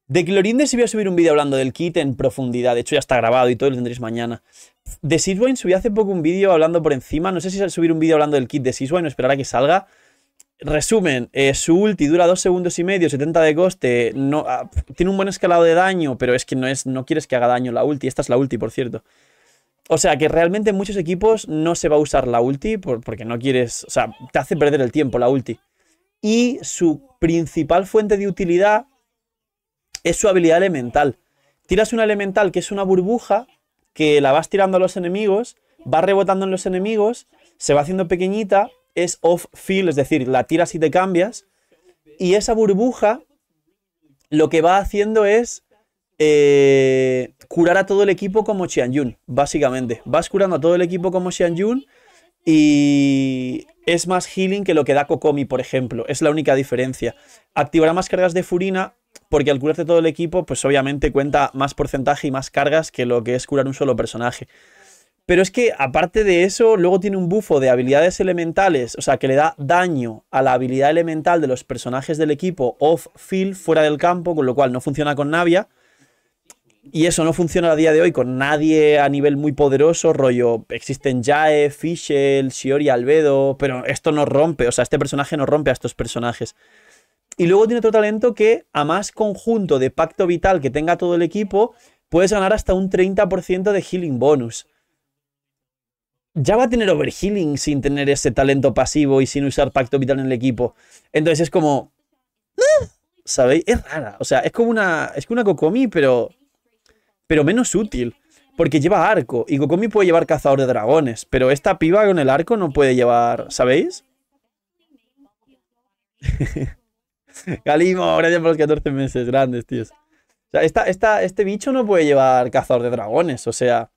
de Clorinde se voy a subir un vídeo hablando del kit en profundidad, de hecho ya está grabado y todo, lo tendréis mañana. De Siswine subí hace poco un vídeo hablando por encima, no sé si subir un vídeo hablando del kit de Siswine o esperar a que salga. Resumen, eh, su ulti dura 2 segundos y medio, 70 de coste, no, ah, tiene un buen escalado de daño, pero es que no, es, no quieres que haga daño la ulti, esta es la ulti por cierto. O sea que realmente en muchos equipos no se va a usar la ulti porque no quieres, o sea, te hace perder el tiempo la ulti y su principal fuente de utilidad es su habilidad elemental. Tiras una elemental que es una burbuja que la vas tirando a los enemigos, va rebotando en los enemigos, se va haciendo pequeñita, es off-field, es decir, la tiras y te cambias, y esa burbuja lo que va haciendo es eh, curar a todo el equipo como yun básicamente. Vas curando a todo el equipo como Xianyun y es más healing que lo que da Kokomi, por ejemplo. Es la única diferencia. Activará más cargas de Furina, porque al curarte todo el equipo, pues obviamente cuenta más porcentaje y más cargas que lo que es curar un solo personaje. Pero es que, aparte de eso, luego tiene un bufo de habilidades elementales, o sea, que le da daño a la habilidad elemental de los personajes del equipo off-field, fuera del campo, con lo cual no funciona con Navia. Y eso no funciona a día de hoy con nadie a nivel muy poderoso, rollo. Existen Jae, Fischel, Shiori, Albedo, pero esto no rompe, o sea, este personaje no rompe a estos personajes. Y luego tiene otro talento que, a más conjunto de pacto vital que tenga todo el equipo, puedes ganar hasta un 30% de healing bonus. Ya va a tener overhealing sin tener ese talento pasivo y sin usar pacto vital en el equipo. Entonces es como. ¿Sabéis? Es rara. O sea, es como una. Es como una Kokomi, pero pero menos útil. Porque lleva arco. Y Kokomi puede llevar cazador de dragones. Pero esta piba con el arco no puede llevar. ¿Sabéis? Galimo, gracias por los 14 meses. Grandes, tíos. O sea, este bicho no puede llevar cazador de dragones. O sea,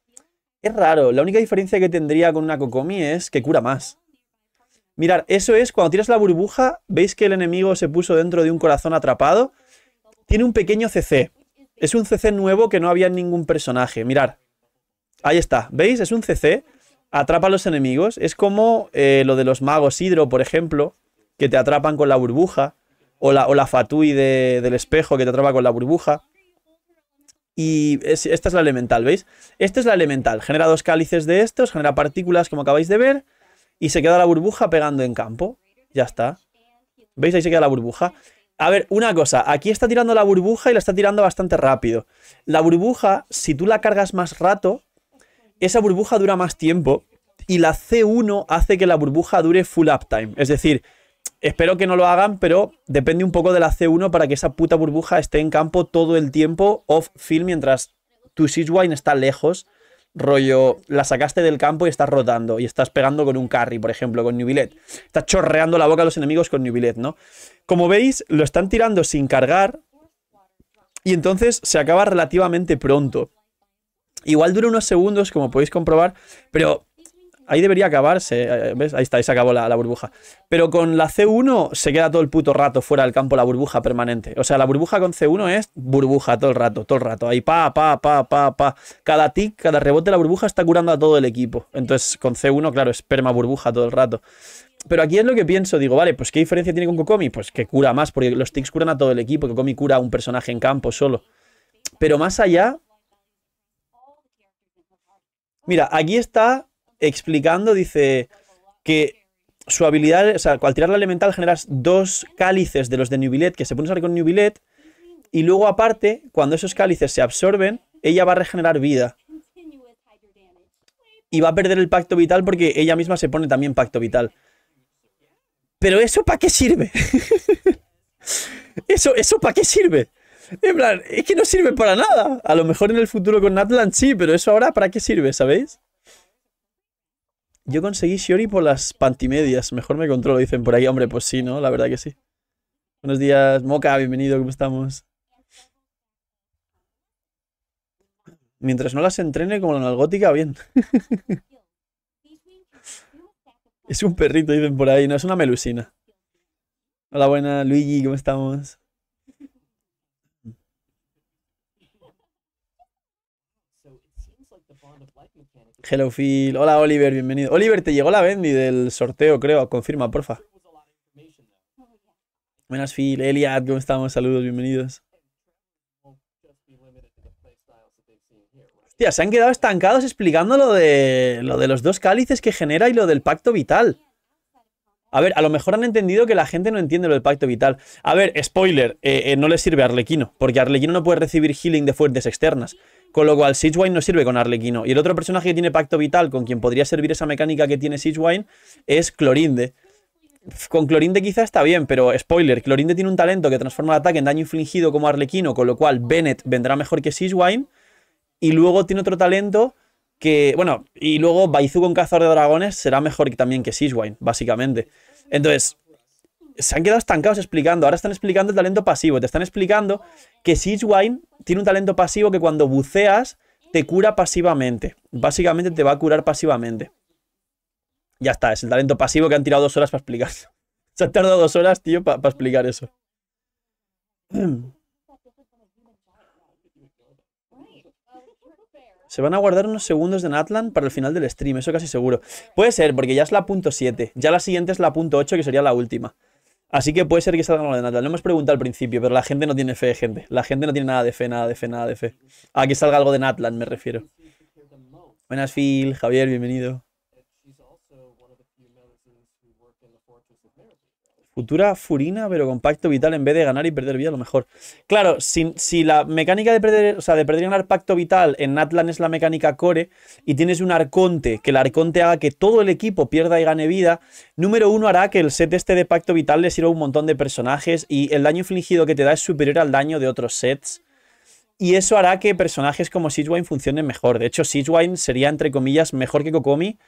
es raro. La única diferencia que tendría con una Kokomi es que cura más. Mirad, eso es cuando tiras la burbuja, veis que el enemigo se puso dentro de un corazón atrapado. Tiene un pequeño CC. Es un CC nuevo que no había ningún personaje. Mirad, Ahí está. ¿Veis? Es un CC. Atrapa a los enemigos. Es como eh, lo de los magos hidro, por ejemplo, que te atrapan con la burbuja. O la, fatui del espejo que te atrapa con la burbuja. Y esta es la elemental, ¿veis? Esta es la elemental. Genera dos cálices de estos, genera partículas, como acabáis de ver. Y se queda la burbuja pegando en campo. Ya está. ¿Veis? Ahí se queda la burbuja. A ver, una cosa, aquí está tirando la burbuja y la está tirando bastante rápido. La burbuja, si tú la cargas más rato, esa burbuja dura más tiempo y la C1 hace que la burbuja dure full uptime. Es decir, espero que no lo hagan, pero depende un poco de la C1 para que esa puta burbuja esté en campo todo el tiempo off-field mientras tu wine está lejos rollo, la sacaste del campo y estás rotando y estás pegando con un carry, por ejemplo, con Nubilet. Estás chorreando la boca a los enemigos con Nubilet, ¿no? Como veis, lo están tirando sin cargar y entonces se acaba relativamente pronto. Igual dura unos segundos, como podéis comprobar, pero Ahí debería acabarse, eh, ¿ves? Ahí está, ahí se acabó la, burbuja. Pero con la C1 se queda todo el puto rato fuera del campo la burbuja permanente. O sea, la burbuja con C1 es burbuja todo el rato, todo el rato. Ahí pa, pa, pa, pa, pa. Cada tic, cada rebote de la burbuja está curando a todo el equipo. Entonces con C1, claro, es perma burbuja todo el rato. Pero aquí es lo que pienso, digo, vale, pues ¿qué diferencia tiene con Kokomi? Pues que cura más, porque los tics curan a todo el equipo, Kokomi cura a un personaje en campo solo. Pero más allá... Mira, aquí está explicando, dice que su habilidad, o sea, al tirar la elemental generas dos cálices de los de Nubilet que se pueden usar con Nubilet. Y luego, aparte, cuando esos cálices se absorben, ella va a regenerar vida. Y va a perder el pacto vital porque ella misma se pone también pacto vital. Pero eso para qué sirve? eso, eso para qué sirve? es que no sirve para nada. A lo mejor en el futuro con Natlan sí, pero eso ahora para qué sirve, ¿sabéis? Yo conseguí Shiori por las pantimedias. Mejor me controlo, dicen por ahí. Hombre, pues sí, ¿no? La verdad que sí. Buenos días, Moca, bienvenido, ¿cómo estamos? Mientras no las entrene como la analgótica, bien. es un perrito, dicen por ahí, no, es una melusina. Hola, buena, Luigi, ¿cómo estamos? Hello Phil. Hola Oliver, bienvenido. Oliver, te llegó la Bendy del sorteo, creo. Confirma, porfa. Buenas Phil, Eliad, ¿cómo estamos? Saludos, bienvenidos. Hostia, se han quedado estancados explicando lo de, lo de los dos cálices que genera y lo del pacto vital. A ver, a lo mejor han entendido que la gente no entiende lo del pacto vital. A ver, spoiler, eh, eh, no le sirve a Arlequino, porque Arlequino no puede recibir healing de fuentes externas. Con lo cual, Sidwine no sirve con Arlequino. Y el otro personaje que tiene pacto vital, con quien podría servir esa mecánica que tiene Siswine es Clorinde. Con Clorinde quizá está bien, pero spoiler, Clorinde tiene un talento que transforma el ataque en daño infligido como Arlequino, con lo cual Bennett vendrá mejor que Siswine. Y luego tiene otro talento que, bueno, y luego Baizu con Cazador de Dragones será mejor también que Siswine, básicamente. Entonces, se han quedado estancados explicando. Ahora están explicando el talento pasivo. Te están explicando que Wine tiene un talento pasivo que cuando buceas te cura pasivamente. Básicamente te va a curar pasivamente. Ya está, es el talento pasivo que han tirado dos horas para explicar. Se han tardado dos horas, tío, para explicar eso. Se van a guardar unos segundos de Natlan para el final del stream, eso casi seguro. Puede ser, porque ya es la punto .7. Ya la siguiente es la punto .8, que sería la última. Así que puede ser que salga algo de Natal. Lo hemos preguntado al principio, pero la gente no tiene fe, gente. La gente no tiene nada de fe, nada de fe, nada de fe. A que salga algo de Natland me refiero. Buenas, Phil, Javier, bienvenido. Futura Furina, pero con pacto vital en vez de ganar y perder vida, a lo mejor. Claro, si, la mecánica de perder, o sea, de perder y ganar pacto vital en Natlan es la mecánica core y tienes un arconte, que el arconte haga que todo el equipo pierda y gane vida, número uno hará que el set este de pacto vital le sirva a un montón de personajes y el daño infligido que te da es superior al daño de otros sets. Y eso hará que personajes como Siegewine funcionen mejor. De hecho, Siegewine sería, entre comillas, mejor que Kokomi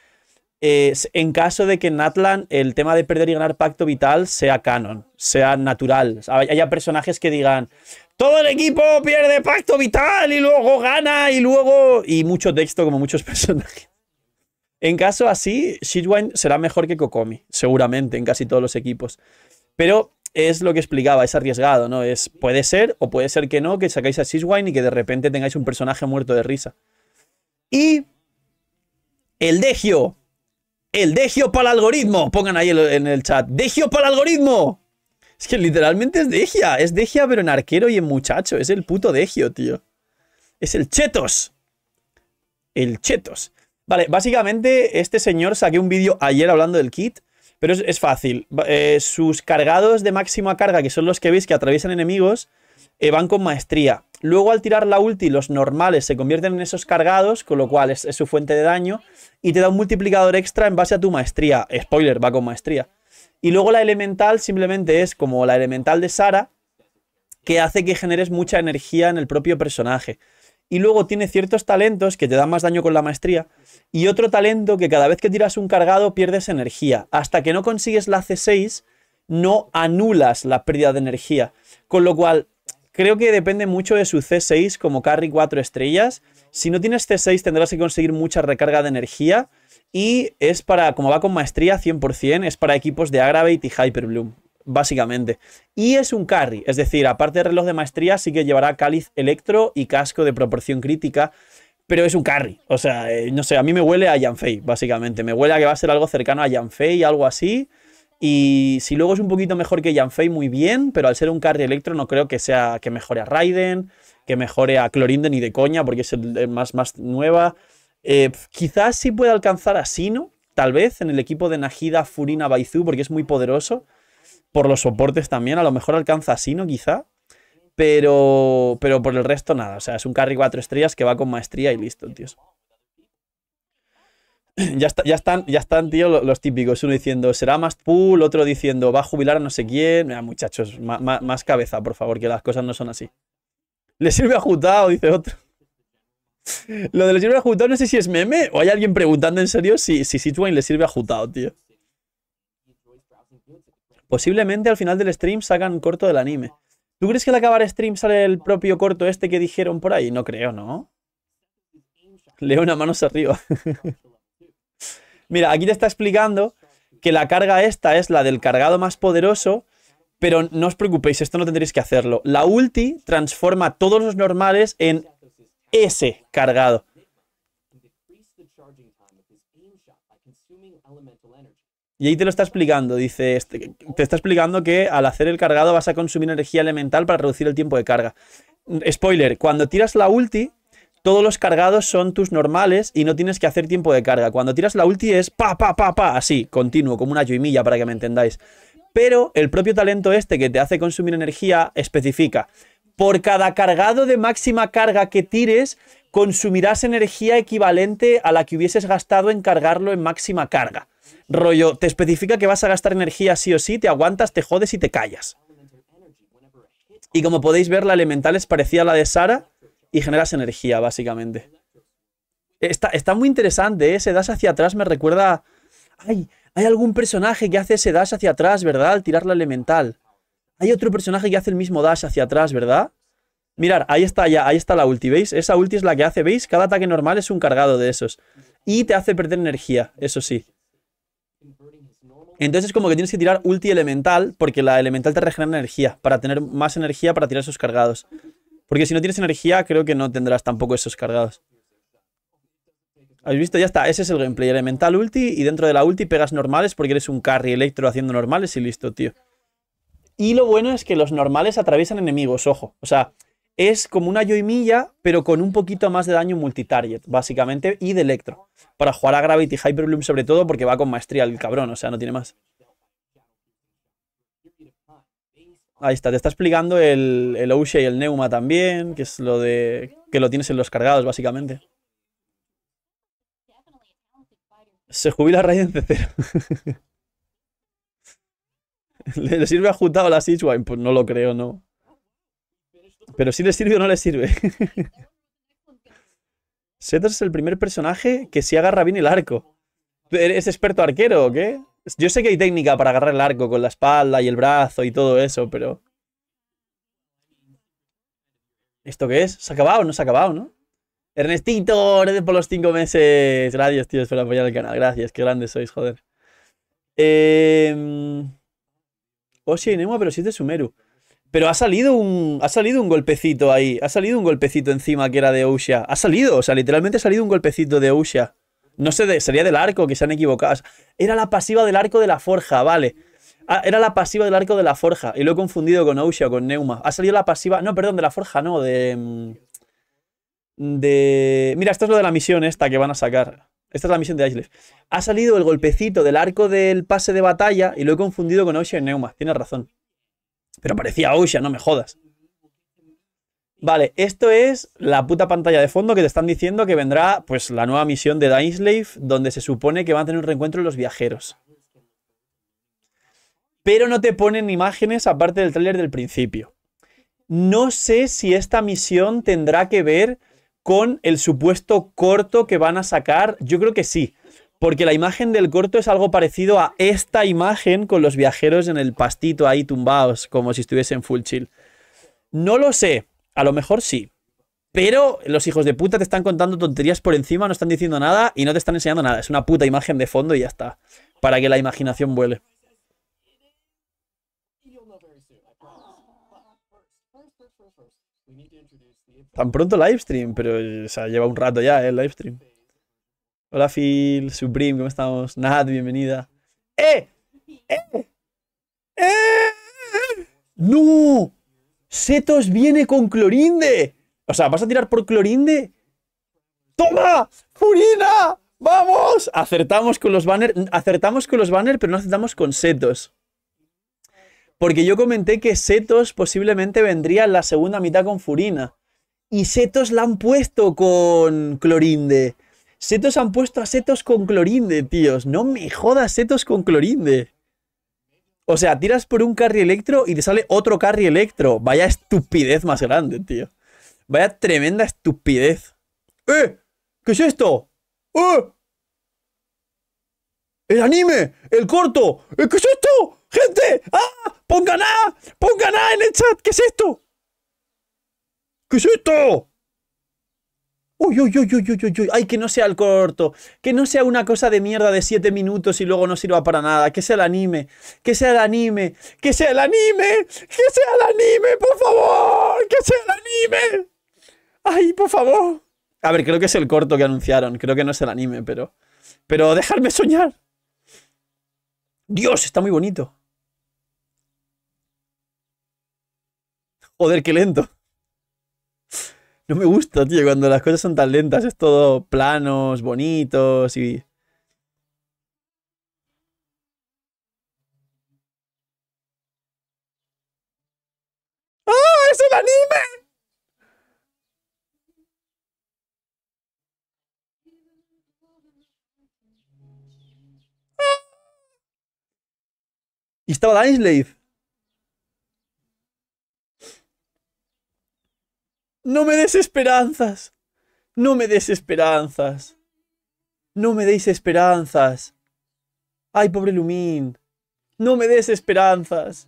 en caso de que en Atlan el tema de perder y ganar pacto vital sea canon, sea natural. Haya personajes que digan, todo el equipo pierde pacto vital y luego gana y luego... Y mucho texto como muchos personajes. En caso así, Shitwine será mejor que Kokomi, seguramente, en casi todos los equipos. Pero es lo que explicaba, es arriesgado, ¿no? Es, puede ser o puede ser que no, que sacáis a Shitwine y que de repente tengáis un personaje muerto de risa. Y... El Degio, el Degio para el algoritmo. Pongan ahí en el chat. Degio para el algoritmo. Es que literalmente es Degia. Es Degia, pero en arquero y en muchacho. Es el puto Degio, tío. Es el Chetos. El Chetos. Vale, básicamente este señor saqué un vídeo ayer hablando del kit. Pero es, fácil. Eh, sus cargados de máxima carga, que son los que veis que atraviesan enemigos, eh, van con maestría. Luego al tirar la ulti, los normales se convierten en esos cargados, con lo cual es, su fuente de daño. Y te da un multiplicador extra en base a tu maestría. Spoiler, va con maestría. Y luego la elemental simplemente es como la elemental de Sara, que hace que generes mucha energía en el propio personaje. Y luego tiene ciertos talentos que te dan más daño con la maestría. Y otro talento que cada vez que tiras un cargado pierdes energía. Hasta que no consigues la C6, no anulas la pérdida de energía. Con lo cual, Creo que depende mucho de su C6 como carry 4 estrellas. Si no tienes C6 tendrás que conseguir mucha recarga de energía y es para, como va con maestría 100%, es para equipos de Aggravate y Hyperbloom, básicamente. Y es un carry, es decir, aparte de reloj de maestría sí que llevará cáliz electro y casco de proporción crítica, pero es un carry. O sea, eh, no sé, a mí me huele a Yanfei, básicamente. Me huele a que va a ser algo cercano a Yanfei, algo así, y si luego es un poquito mejor que Yanfei, muy bien, pero al ser un carry electro no creo que sea que mejore a Raiden, que mejore a Clorinde ni de coña, porque es el más, más nueva. Eh, quizás sí puede alcanzar a Sino, tal vez, en el equipo de Najida, Furina, Baizu, porque es muy poderoso. Por los soportes también, a lo mejor alcanza a Sino, quizá. Pero, pero por el resto, nada. O sea, es un carry 4 estrellas que va con maestría y listo, tío. ya, están, ya están, tío, los, típicos. Uno diciendo, será más pool, otro diciendo, va a jubilar a no sé quién. Mira, muchachos, más cabeza, por favor, que las cosas no son así. Le sirve Jutao, dice otro. Lo de le sirve a Jutao, no sé si es meme o hay alguien preguntando en serio si, si le sirve a Jutao, tío. Posiblemente al final del stream sacan corto del anime. ¿Tú crees que al acabar stream sale el propio corto este que dijeron por ahí? No creo, ¿no? Leo una mano arriba. Mira, aquí te está explicando que la carga esta es la del cargado más poderoso, pero no os preocupéis, esto no tendréis que hacerlo. La ulti transforma todos los normales en ese cargado. Y ahí te lo está explicando, dice, este, te está explicando que al hacer el cargado vas a consumir energía elemental para reducir el tiempo de carga. Spoiler, cuando tiras la ulti, todos los cargados son tus normales y no tienes que hacer tiempo de carga. Cuando tiras la ulti es pa, pa, pa, pa, así, continuo, como una yoimilla para que me entendáis. Pero el propio talento este que te hace consumir energía especifica. Por cada cargado de máxima carga que tires, consumirás energía equivalente a la que hubieses gastado en cargarlo en máxima carga. Rollo, te especifica que vas a gastar energía sí o sí, te aguantas, te jodes y te callas. Y como podéis ver, la elemental es parecida a la de Sara, y generas energía, básicamente. Está, está muy interesante, ¿eh? ese dash hacia atrás me recuerda... Hay algún personaje que hace ese dash hacia atrás, ¿verdad? Al tirar la elemental. Hay otro personaje que hace el mismo dash hacia atrás, ¿verdad? Mirar, ahí está ya, ahí está la ulti, ¿veis? Esa ulti es la que hace, ¿veis? Cada ataque normal es un cargado de esos. Y te hace perder energía, eso sí. Entonces como que tienes que tirar ulti elemental, porque la elemental te regenera energía, para tener más energía para tirar esos cargados. Porque si no tienes energía, creo que no tendrás tampoco esos cargados. ¿Habéis visto? Ya está, ese es el gameplay. Elemental ulti y dentro de la ulti pegas normales porque eres un carry electro haciendo normales y listo, tío. Y lo bueno es que los normales atraviesan enemigos, ojo. O sea, es como una yoimilla, pero con un poquito más de daño multitarget, básicamente, y de electro. Para jugar a Gravity Bloom sobre todo porque va con maestría el cabrón, o sea, no tiene más. Ahí está, te está explicando el, el y el Neuma también, que es lo de que lo tienes en los cargados, básicamente. Se jubila Raiden c ¿Le, ¿Le, sirve ajustado la Sichuan? Pues no lo creo, no. Pero si le sirve o no le sirve. Seth es el primer personaje que se agarra bien el arco. ¿Eres experto arquero o qué? Yo sé que hay técnica para agarrar el arco con la espalda y el brazo y todo eso, pero... ¿Esto qué es? ¿Se ha acabado? No se ha acabado, ¿no? Ernestito, gracias por los cinco meses. Gracias, tíos, por apoyar el canal. Gracias, qué grandes sois, joder. Eh... Em, y Nemo, pero sí es de Sumeru. Pero ha salido un. Ha salido un golpecito ahí. Ha salido un golpecito encima que era de Usha. Ha salido, o sea, literalmente ha salido un golpecito de Usha. No sé, sería del arco, que se han equivocado. Era la pasiva del arco de la forja, vale. Ah, era la pasiva del arco de la forja. Y lo he confundido con Osha o con Neuma. Ha salido la pasiva. No, perdón, de la forja, no, de. Mm, de. Mira, esto es lo de la misión esta que van a sacar. Esta es la misión de Islef. Ha salido el golpecito del arco del pase de batalla y lo he confundido con Osha y Neuma. Tienes razón. Pero parecía Osha, no me jodas. Vale, esto es la puta pantalla de fondo que te están diciendo que vendrá pues la nueva misión de Dying donde se supone que van a tener un reencuentro los viajeros. Pero no te ponen imágenes aparte del tráiler del principio. No sé si esta misión tendrá que ver con el supuesto corto que van a sacar. Yo creo que sí, porque la imagen del corto es algo parecido a esta imagen con los viajeros en el pastito ahí tumbados, como si estuviesen full chill. No lo sé, a lo mejor sí. Pero los hijos de puta te están contando tonterías por encima, no están diciendo nada y no te están enseñando nada. Es una puta imagen de fondo y ya está. Para que la imaginación vuele. Tan pronto livestream, pero lleva un rato ya ¿eh? el livestream. Hola Phil, Supreme, ¿cómo estamos? Nat, bienvenida. ¡Eh! ¡Eh! ¡Eh! ¡No! Setos viene con Clorinde. O sea, ¿vas a tirar por Clorinde? ¡Toma! ¡Furina! ¡Vamos! Acertamos con los banners. Acertamos con los pero no acertamos con Setos. Porque yo comenté que Setos posiblemente vendría en la segunda mitad con Furina. Y Setos la han puesto con Clorinde. Setos han puesto a Setos con Clorinde, tíos. No me jodas Setos con Clorinde. O sea, tiras por un carry electro y te sale otro carry electro. Vaya estupidez más grande, tío. Vaya tremenda estupidez. ¡Eh! ¿Qué es esto? ¡Eh! ¡El anime! ¡El corto! ¿Eh, ¿Qué es esto? ¡Gente! ¡Ah! ¡Pongan A! ¡Pongan A en el chat! ¿Qué es esto? ¿Qué es esto? Uy, uy, uy, uy, uy, ay, que no sea el corto, que no sea una cosa de mierda de 7 minutos y luego no sirva para nada, que sea el anime, que sea el anime, que sea el anime, que sea el anime, por favor, que sea el anime. Ay, por favor. A ver, creo que es el corto que anunciaron, creo que no es el anime, pero... Pero dejarme soñar. Dios, está muy bonito. Joder, qué lento. No me gusta, tío, cuando las cosas son tan lentas. Es todo planos, bonitos y... ¡Ah! ¡Es el anime! ¡Ah! Y estaba Slave. No me des esperanzas. No me des esperanzas. No me deis esperanzas. Ay, pobre Lumín. No me des esperanzas.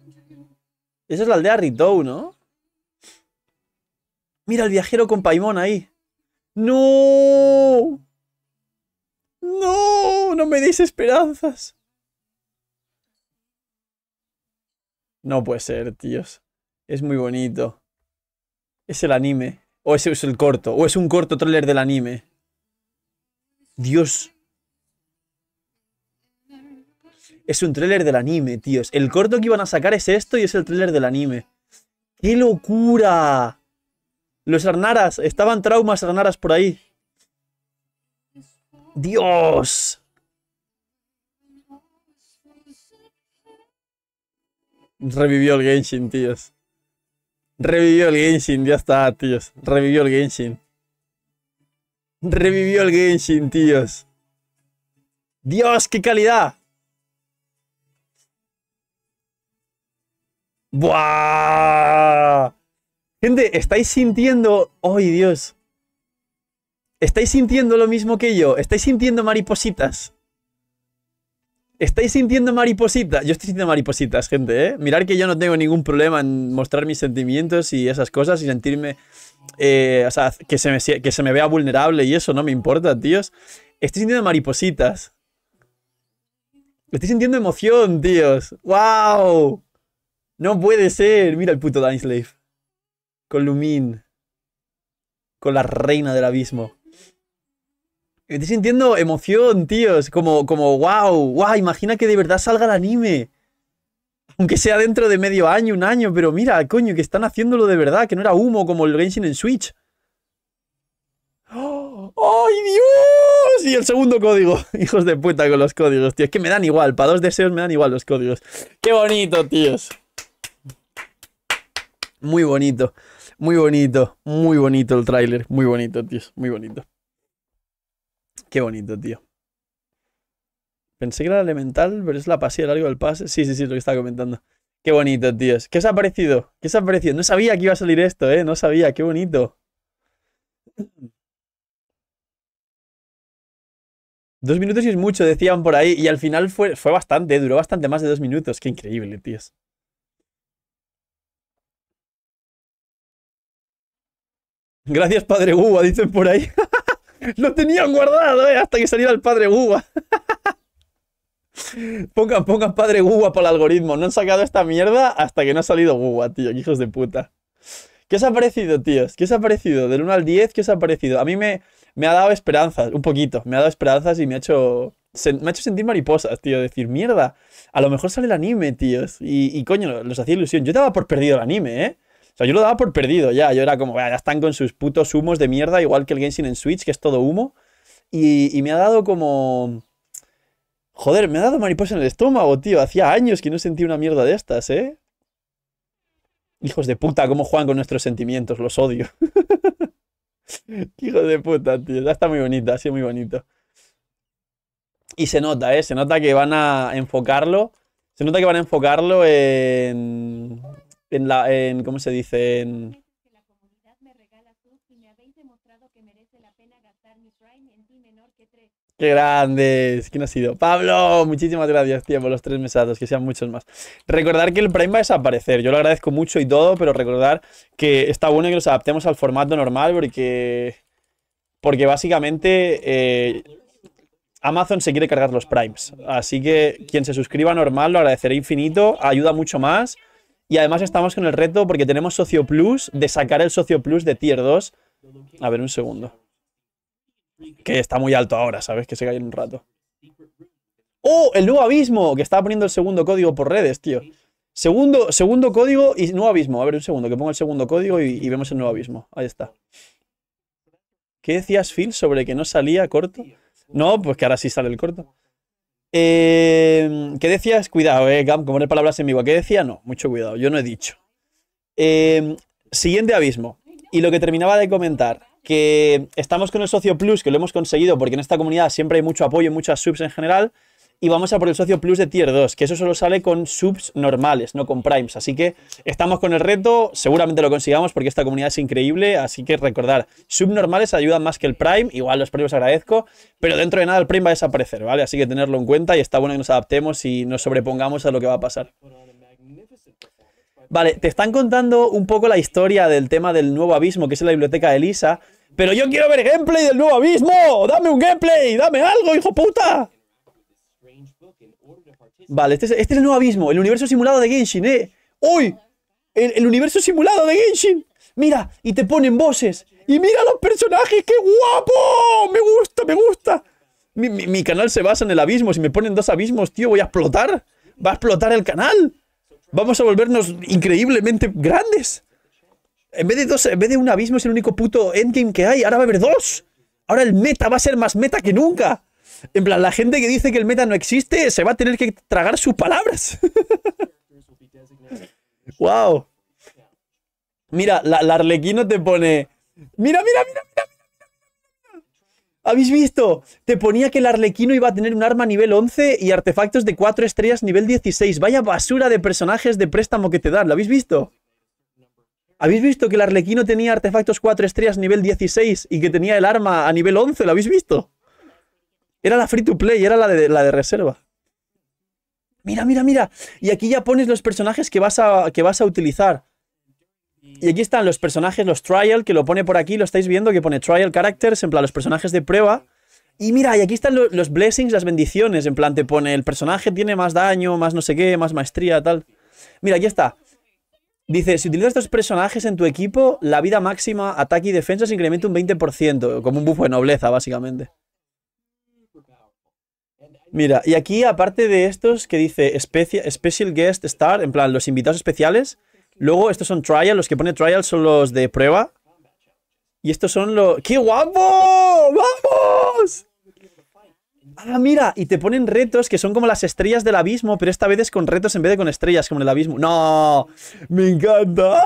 Esa es la aldea Ritou, ¿no? Mira el viajero con Paimón ahí. ¡No! ¡No! ¡No me deis esperanzas! No puede ser, tíos. Es muy bonito. Es el anime. O ese es el corto. O es un corto tráiler del anime. Dios. Es un tráiler del anime, tíos. El corto que iban a sacar es esto y es el tráiler del anime. ¡Qué locura! Los Arnaras. Estaban traumas Arnaras por ahí. ¡Dios! Revivió el Genshin, tíos. Revivió el Genshin, ya está, tíos. Revivió el Genshin. Revivió el Genshin, tíos. Dios, qué calidad. ¡Buah! Gente, ¿estáis sintiendo... ¡Ay, Dios! ¿Estáis sintiendo lo mismo que yo? ¿Estáis sintiendo maripositas? ¿Estáis sintiendo maripositas? Yo estoy sintiendo maripositas, gente, ¿eh? Mirad que yo no tengo ningún problema en mostrar mis sentimientos y esas cosas y sentirme... Eh, o sea, que se, me, que se me vea vulnerable y eso no me importa, tíos. Estoy sintiendo maripositas. Estoy sintiendo emoción, tíos. ¡Wow! No puede ser. Mira el puto Dyneslave. Con Lumin. Con la reina del abismo. Estoy sintiendo emoción, tíos. Como, como, wow, wow, imagina que de verdad salga el anime. Aunque sea dentro de medio año, un año, pero mira, coño, que están haciéndolo de verdad, que no era humo como el Genshin en Switch. ¡Oh! ¡Ay, Dios! Y el segundo código. Hijos de puta con los códigos, tío. Es que me dan igual. Para dos deseos me dan igual los códigos. ¡Qué bonito, tíos! Muy bonito. Muy bonito. Muy bonito el tráiler. Muy bonito, tíos. Muy bonito. Qué bonito, tío. Pensé que era elemental, pero es la pasilla largo del pase. Sí, sí, sí, lo que estaba comentando. Qué bonito, tíos. ¿Qué os ha parecido? ¿Qué os ha parecido? No sabía que iba a salir esto, ¿eh? No sabía. Qué bonito. Dos minutos y es mucho, decían por ahí. Y al final fue, fue bastante, duró bastante más de dos minutos. Qué increíble, tíos. Gracias, padre Hugo, dicen por ahí. Lo tenían guardado, eh, hasta que saliera el padre Uva. Pongan, pongan padre Guba para el algoritmo. No han sacado esta mierda hasta que no ha salido Guba, tío. Hijos de puta. ¿Qué os ha parecido, tíos? ¿Qué os ha parecido? Del 1 al 10, ¿qué os ha parecido? A mí me, me ha dado esperanzas, un poquito. Me ha dado esperanzas y me ha hecho. me ha hecho sentir mariposas, tío. Decir, mierda, a lo mejor sale el anime, tíos. Y, y coño, los hacía ilusión. Yo estaba por perdido el anime, ¿eh? sea, yo lo daba por perdido ya. Yo era como, ya están con sus putos humos de mierda, igual que el Genshin en Switch, que es todo humo. Y, y me ha dado como... Joder, me ha dado mariposa en el estómago, tío. Hacía años que no sentía una mierda de estas, ¿eh? Hijos de puta, cómo juegan con nuestros sentimientos, los odio. Hijos de puta, tío. Ya está muy bonita, ha sido muy bonito. Y se nota, ¿eh? Se nota que van a enfocarlo. Se nota que van a enfocarlo en, en la, en, ¿cómo se dice? En... ¡Qué grandes! ¿Quién ha sido? ¡Pablo! Muchísimas gracias, tío, por los tres mesados, que sean muchos más. Recordar que el Prime va a desaparecer, yo lo agradezco mucho y todo, pero recordar que está bueno que nos adaptemos al formato normal porque... Porque básicamente eh, Amazon se quiere cargar los Primes, así que quien se suscriba normal lo agradeceré infinito, ayuda mucho más y además estamos con el reto porque tenemos Socio Plus, de sacar el Socio Plus de Tier 2. A ver, un segundo. Que está muy alto ahora, ¿sabes? Que se cae en un rato. ¡Oh! El nuevo abismo, que estaba poniendo el segundo código por redes, tío. Segundo, segundo código y nuevo abismo. A ver, un segundo, que pongo el segundo código y, y vemos el nuevo abismo. Ahí está. ¿Qué decías, Phil, sobre que no salía corto? No, pues que ahora sí sale el corto. Em, ¿Qué decías? Cuidado, eh, Gam, como palabras en vivo. ¿Qué decía? No, mucho cuidado, yo no he dicho. Em, siguiente abismo. Y lo que terminaba de comentar, que estamos con el Socio Plus, que lo hemos conseguido porque en esta comunidad siempre hay mucho apoyo, y muchas subs en general y vamos a por el socio plus de tier 2, que eso solo sale con subs normales, no con primes. Así que estamos con el reto, seguramente lo consigamos porque esta comunidad es increíble, así que recordar, sub normales ayudan más que el prime, igual los premios agradezco, pero dentro de nada el prime va a desaparecer, ¿vale? Así que tenerlo en cuenta y está bueno que nos adaptemos y nos sobrepongamos a lo que va a pasar. Vale, te están contando un poco la historia del tema del nuevo abismo, que es la biblioteca de Elisa, pero yo quiero ver gameplay del nuevo abismo, dame un gameplay, dame algo, hijo puta. Vale, este es, este es, el nuevo abismo, el universo simulado de Genshin, ¿eh? ¡Uy! El, el universo simulado de Genshin. Mira, y te ponen voces. Y mira los personajes, qué guapo. Me gusta, me gusta. Mi, mi, canal se basa en el abismo. Si me ponen dos abismos, tío, voy a explotar. Va a explotar el canal. Vamos a volvernos increíblemente grandes. En vez de dos, en vez de un abismo es el único puto endgame que hay. Ahora va a haber dos. Ahora el meta va a ser más meta que nunca. En plan, la gente que dice que el meta no existe se va a tener que tragar sus palabras. wow. Mira, la, Arlequino te pone. Mira, mira, mira, mira, ¿Habéis visto? Te ponía que el Arlequino iba a tener un arma nivel 11 y artefactos de 4 estrellas nivel 16. Vaya basura de personajes de préstamo que te dan. ¿Lo habéis visto? ¿Habéis visto que el Arlequino tenía artefactos 4 estrellas nivel 16 y que tenía el arma a nivel 11? ¿Lo habéis visto? Era la free to play, era la de, la de reserva. Mira, mira, mira. Y aquí ya pones los personajes que vas a, que vas a utilizar. Y aquí están los personajes, los trial, que lo pone por aquí, lo estáis viendo, que pone trial characters, en plan los personajes de prueba. Y mira, y aquí están los blessings, las bendiciones, en plan te pone el personaje tiene más daño, más no sé qué, más maestría, tal. Mira, aquí está. Dice, si utilizas estos personajes en tu equipo, la vida máxima, ataque y defensa se incrementa un 20%, como un buff de nobleza, básicamente. Mira, y aquí aparte de estos que dice Special Guest Star, en plan los invitados especiales, luego estos son trial, los que pone trial son los de prueba. Y estos son los... ¡Qué guapo! ¡Vamos! Ah, mira, y te ponen retos que son como las estrellas del abismo, pero esta vez es con retos en vez de con estrellas, como en el abismo. ¡No! ¡Me encanta!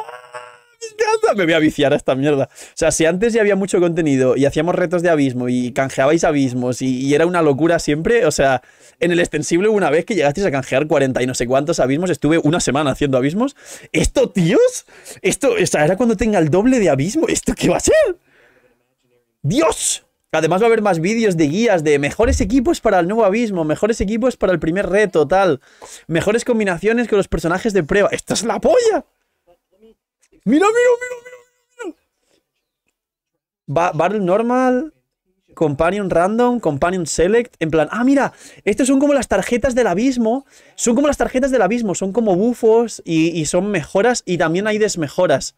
me voy a viciar a esta mierda. O sea, si antes ya había mucho contenido y hacíamos retos de abismo y canjeabais abismos y, era una locura siempre, o sea, en el extensible una vez que llegasteis a canjear 40 y no sé cuántos abismos, estuve una semana haciendo abismos. ¿Esto, tíos? ¿Esto, o sea, era cuando tenga el doble de abismo? ¿Esto qué va a ser? ¡Dios! Además va a haber más vídeos de guías de mejores equipos para el nuevo abismo, mejores equipos para el primer reto, tal. Mejores combinaciones con los personajes de prueba. ¡Esto es la polla! Mira, mira, mira, mira, mira. Battle normal, companion random, companion select. En plan, ah, mira, estos son como las tarjetas del abismo. Son como las tarjetas del abismo, son como bufos y, son mejoras y también hay desmejoras.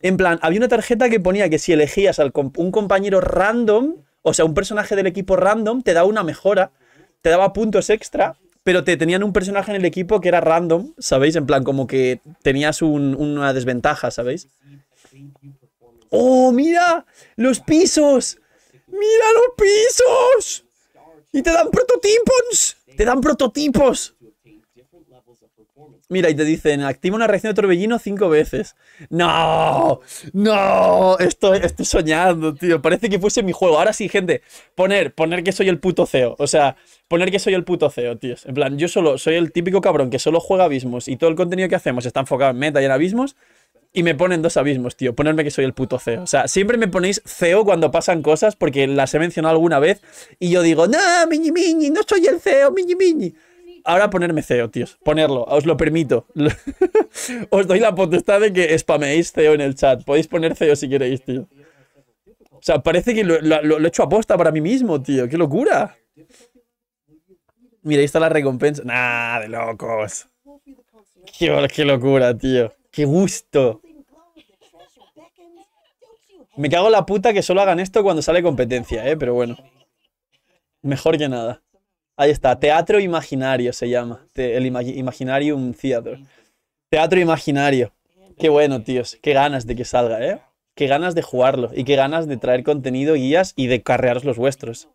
En plan, había una tarjeta que ponía que si elegías a un compañero random, o sea, un personaje del equipo random, te da una mejora, te daba puntos extra pero te tenían un personaje en el equipo que era random, ¿sabéis? En plan, como que tenías una desventaja, ¿sabéis? ¡Oh, mira! ¡Los pisos! ¡Mira los pisos! ¡Y te dan prototipos! ¡Te dan prototipos! Mira, y te dicen, activa una reacción de torbellino cinco veces. ¡No! ¡No! Estoy, estoy soñando, tío. Parece que fuese mi juego. Ahora sí, gente, poner, poner que soy el puto CEO. O sea, poner que soy el puto CEO, tíos. En plan, yo solo soy el típico cabrón que solo juega abismos y todo el contenido que hacemos está enfocado en meta y en abismos. Y me ponen dos abismos, tío. Ponerme que soy el puto CEO. O sea, siempre me ponéis CEO cuando pasan cosas porque las he mencionado alguna vez y yo digo, no, miñi, miñi, no soy el CEO, miñi, miñi ahora ponerme CEO, tíos. Ponerlo, os lo permito. os doy la potestad de que spameéis CEO en el chat. Podéis poner CEO si queréis, tío. O sea, parece que lo, he hecho aposta para mí mismo, tío. ¡Qué locura! Mira, ahí está la recompensa. Nah, de locos. Qué, qué locura, tío. Qué gusto. Me cago en la puta que solo hagan esto cuando sale competencia, eh, pero bueno. Mejor que nada. Ahí está, Teatro Imaginario se llama, el imaginario Imaginarium Theater. Teatro Imaginario. Qué bueno, tíos, qué ganas de que salga, ¿eh? Qué ganas de jugarlo y qué ganas de traer contenido, guías y de carrearos los vuestros.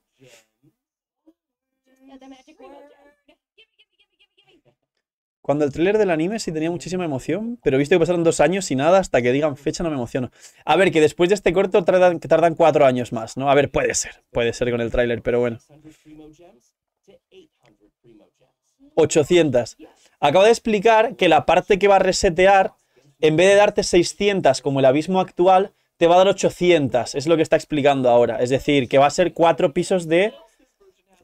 Cuando el tráiler del anime sí tenía muchísima emoción, pero visto que pasaron dos años y nada, hasta que digan fecha no me emociono. A ver, que después de este corto tardan, tardan cuatro años más, ¿no? A ver, puede ser, puede ser con el tráiler, pero bueno. 800. Acabo de explicar que la parte que va a resetear, en vez de darte 600 como el abismo actual, te va a dar 800. Es lo que está explicando ahora. Es decir, que va a ser cuatro pisos de...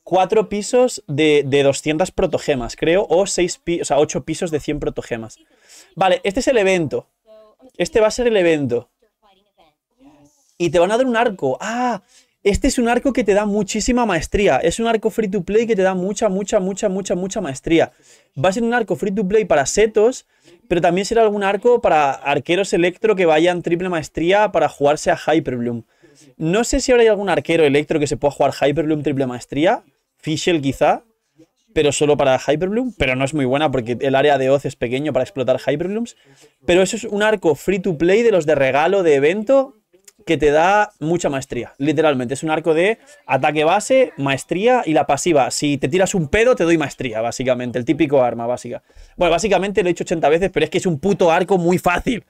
Cuatro pisos de, 200 protogemas, creo, o, seis o sea, 8 pisos de 100 protogemas. Vale, este es el evento. Este va a ser el evento. Y te van a dar un arco. ¡Ah! Este es un arco que te da muchísima maestría. Es un arco free to play que te da mucha, mucha, mucha, mucha, mucha maestría. Va a ser un arco free to play para setos, pero también será algún arco para arqueros electro que vayan triple maestría para jugarse a Hyperbloom. No sé si ahora hay algún arquero electro que se pueda jugar Hyperbloom triple maestría. Fischl quizá, pero solo para Hyperbloom. Pero no es muy buena porque el área de Oz es pequeño para explotar Hyperblooms. Pero eso es un arco free to play de los de regalo de evento que te da mucha maestría, literalmente. Es un arco de ataque base, maestría y la pasiva. Si te tiras un pedo, te doy maestría, básicamente. El típico arma básica. Bueno, básicamente lo he hecho 80 veces, pero es que es un puto arco muy fácil.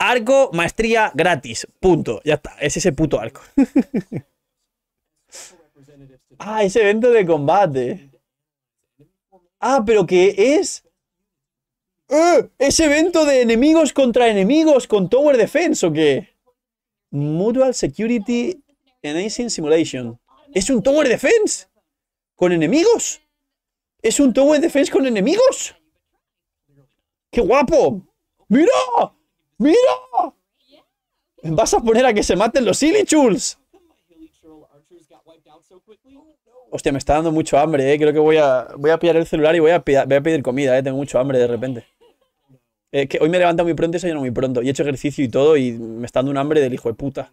Arco, maestría, gratis. Punto. Ya está. Es ese puto arco. ah, ese evento de combate. Ah, pero que es... ¡Eh! ¿Ese evento de enemigos contra enemigos con Tower Defense o qué? Mutual Security Enhancing Simulation. ¿Es un Tower Defense? ¿Con enemigos? ¿Es un Tower Defense con enemigos? ¡Qué guapo! ¡Mira! ¡Mira! ¿Vas a poner a que se maten los Silly Hostia, me está dando mucho hambre, eh. Creo que voy a, voy a pillar el celular y voy a, voy a pedir comida, eh. Tengo mucho hambre de repente que hoy me he muy pronto y no muy pronto. Y he hecho ejercicio y todo y me está dando un hambre del hijo de puta.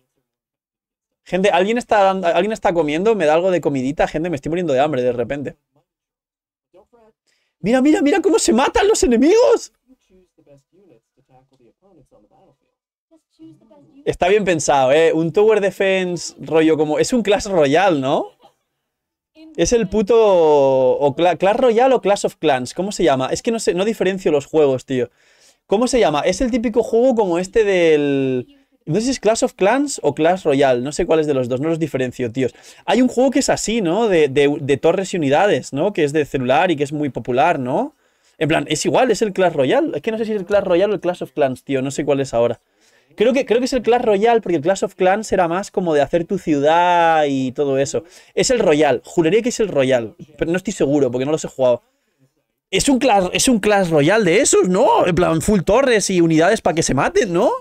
Gente, ¿alguien está, ¿alguien está comiendo? Me da algo de comidita. Gente, me estoy muriendo de hambre de repente. Mira, mira, mira cómo se matan los enemigos. Está bien pensado, ¿eh? Un Tower Defense rollo como... Es un Clash Royale, ¿no? Es el puto... O Clash Royale o Clash of Clans. ¿Cómo se llama? Es que no sé, no diferencio los juegos, tío. ¿Cómo se llama? Es el típico juego como este del... No sé si es Clash of Clans o Clash Royale, no sé cuál es de los dos, no los diferencio, tíos. Hay un juego que es así, ¿no? De, torres y unidades, ¿no? Que es de celular y que es muy popular, ¿no? En plan, es igual, es el Clash Royale. Es que no sé si es el Clash Royale o el Clash of Clans, tío, no sé cuál es ahora. Creo que, creo que es el Clash Royale, porque el Clash of Clans era más como de hacer tu ciudad y todo eso. Es el Royal, juraría que es el Royal, pero no estoy seguro porque no los he jugado. Es un, es un Clash Royale de esos, ¿no? En plan, full torres y unidades para que se maten, ¿no?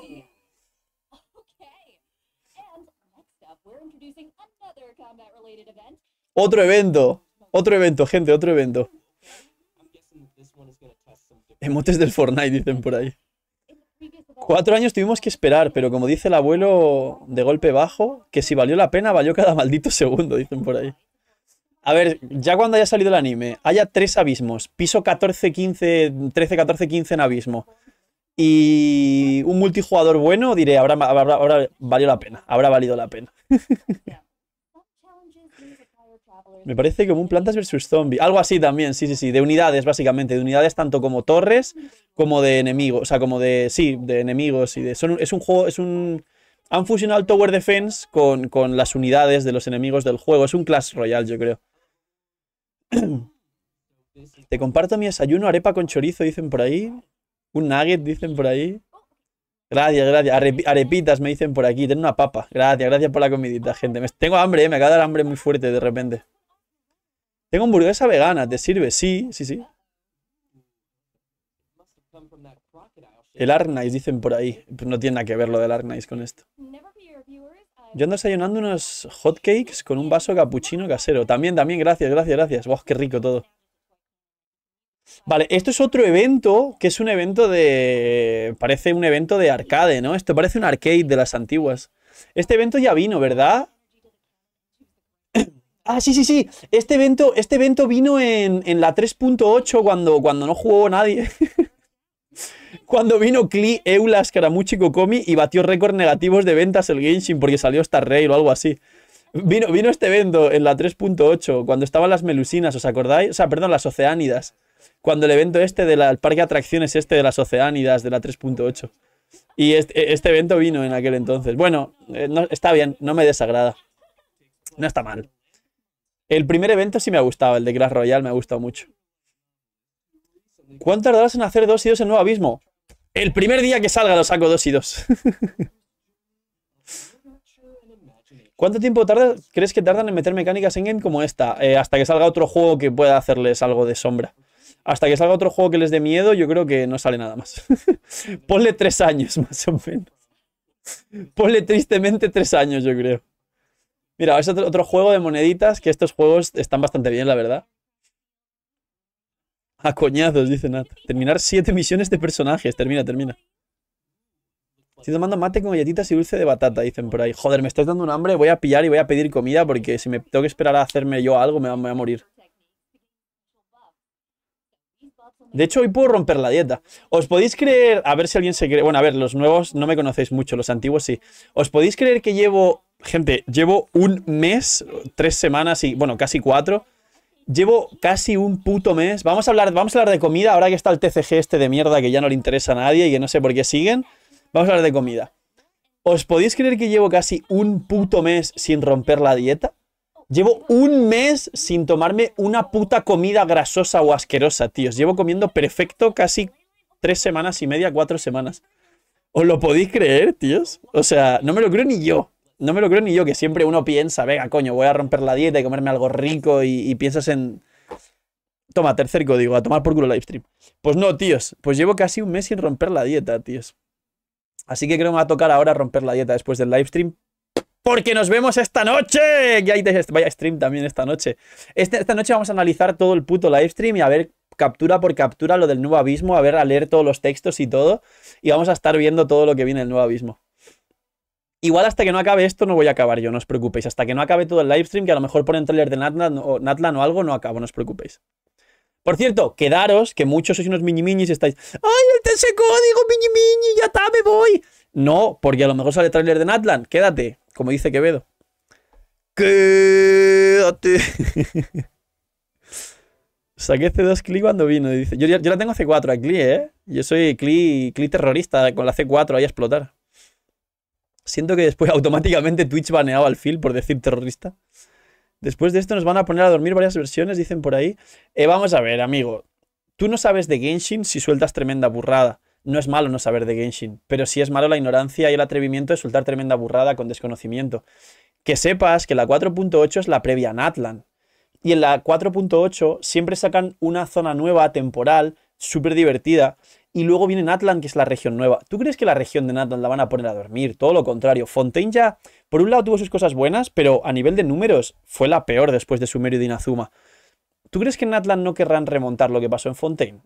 Otro evento. Otro evento, gente, otro evento. Emotes del Fortnite, dicen por ahí. Cuatro años tuvimos que esperar, pero como dice el abuelo de golpe bajo, que si valió la pena, valió cada maldito segundo, dicen por ahí. A ver, ya cuando haya salido el anime, haya tres abismos, piso 14, 15, 13, 14, 15 en abismo y un multijugador bueno, diré, habrá, valido la pena, habrá valido la pena. Me parece como un Plantas versus Zombie. Algo así también, sí, sí, sí. De unidades, básicamente. De unidades tanto como torres como de enemigos. O sea, como de. Sí, de enemigos. Y de, es un juego. Es un. Han fusionado Tower Defense con, con las unidades de los enemigos del juego. Es un Clash Royale, yo creo. Te comparto mi desayuno, arepa con chorizo, dicen por ahí. Un nugget, dicen por ahí. Gracias, gracias. arepitas, me dicen por aquí. Tengo una papa. Gracias, gracias por la comidita, gente. Me tengo hambre, eh. me acaba de dar hambre muy fuerte de repente. Tengo hamburguesa vegana, ¿te sirve? Sí, sí, sí. El arnais dicen por ahí. Pues no tiene nada que ver lo del arnais con esto. Yo ando desayunando unos hotcakes con un vaso capuchino casero. También, también, gracias, gracias, gracias. Wow, qué rico todo. Vale, esto es otro evento, que es un evento de... Parece un evento de arcade, ¿no? Esto parece un arcade de las antiguas. Este evento ya vino, ¿verdad? Ah, sí, sí, sí. Este evento, este evento vino en, en la 3.8 cuando, cuando no jugó nadie. Cuando vino Klee, Eulas, Karamuchi, Kokomi y batió récord negativos de ventas el Genshin porque salió Star Rail o algo así. Vino, vino este evento en la 3.8, cuando estaban las melusinas, ¿os acordáis? O sea, perdón, las oceánidas. Cuando el evento este del parque de atracciones este de las oceánidas de la 3.8. Y e-, este, evento vino en aquel entonces. Bueno, eh, está bien, no me desagrada. No está mal. El primer evento sí me ha gustado, el de Clash Royale me ha gustado mucho. ¿Cuánto tardarás en hacer 2 y 2 en Nuevo Abismo? El primer día que salga lo saco 2 y 2. ¿Cuánto tiempo crees que tardan en meter mecánicas en game como esta? Eh, hasta que salga otro juego que pueda hacerles algo de sombra. Hasta que salga otro juego que les dé miedo, yo creo que no sale nada más. Ponle tres años, más o menos. Ponle tristemente tres años, yo creo. Mira, es otro juego de moneditas, que estos juegos están bastante bien, la verdad. A coñazos, dice Nat. Terminar siete misiones de personajes. Termina, termina. Estoy tomando mate con galletitas y dulce de batata, dicen por ahí. Joder, me estáis dando un hambre, voy a pillar y voy a pedir comida porque si me tengo que esperar a hacerme yo algo me voy a morir. De hecho, hoy puedo romper la dieta. ¿Os podéis creer? A ver si alguien se cree. Bueno, a ver, los nuevos no me conocéis mucho, los antiguos sí. ¿Os podéis creer que llevo. Gente, llevo un mes, tres semanas y. Bueno, casi cuatro Llevo casi un puto mes. Vamos a, hablar, vamos a hablar de comida ahora que está el TCG este de mierda que ya no le interesa a nadie y que no sé por qué siguen. Vamos a hablar de comida. ¿Os podéis creer que llevo casi un puto mes sin romper la dieta? Llevo un mes sin tomarme una puta comida grasosa o asquerosa, tíos. Llevo comiendo perfecto casi tres semanas y media, cuatro semanas. ¿Os lo podéis creer, tíos? O sea, no me lo creo ni yo no me lo creo ni yo, que siempre uno piensa, venga, coño, voy a romper la dieta y comerme algo rico y, piensas en... Toma, tercer código, a tomar por culo el livestream. Pues no, tíos, pues llevo casi un mes sin romper la dieta, tíos. Así que creo que me va a tocar ahora romper la dieta después del live stream Porque nos vemos esta noche. Que hay vaya stream también esta noche. Este, esta noche vamos a analizar todo el puto stream y a ver captura por captura lo del nuevo abismo, a ver, a leer todos los textos y todo. Y vamos a estar viendo todo lo que viene del nuevo abismo. Igual hasta que no acabe esto no voy a acabar yo, no os preocupéis. Hasta que no acabe todo el livestream, que a lo mejor ponen trailer de Natlan o, algo, no acabo, no os preocupéis. Por cierto, quedaros, que muchos sois unos mini-minis y estáis, ¡ay, el TS código mini-mini, ya está, me voy! No, porque a lo mejor sale trailer de Natlan, quédate, como dice Quevedo. Quédate. Saqué C2 Cli cuando vino, dice. Yo, la tengo C4 a Cli, ¿eh? Yo soy Cli, Cli terrorista, con la C4 ahí a explotar. Siento que después automáticamente Twitch baneaba al Phil por decir terrorista. Después de esto nos van a poner a dormir varias versiones, dicen por ahí. Eh, vamos a ver, amigo. Tú no sabes de Genshin si sueltas tremenda burrada. No es malo no saber de Genshin, pero sí es malo la ignorancia y el atrevimiento de soltar tremenda burrada con desconocimiento. Que sepas que la 4.8 es la previa a Natlan. Y en la 4.8 siempre sacan una zona nueva, temporal, súper divertida. Y luego viene Natlan, que es la región nueva. ¿Tú crees que la región de Natlan la van a poner a dormir? Todo lo contrario. Fontaine ya, por un lado, tuvo sus cosas buenas, pero a nivel de números fue la peor después de su y Dinazuma ¿Tú crees que en Natlan no querrán remontar lo que pasó en Fontaine?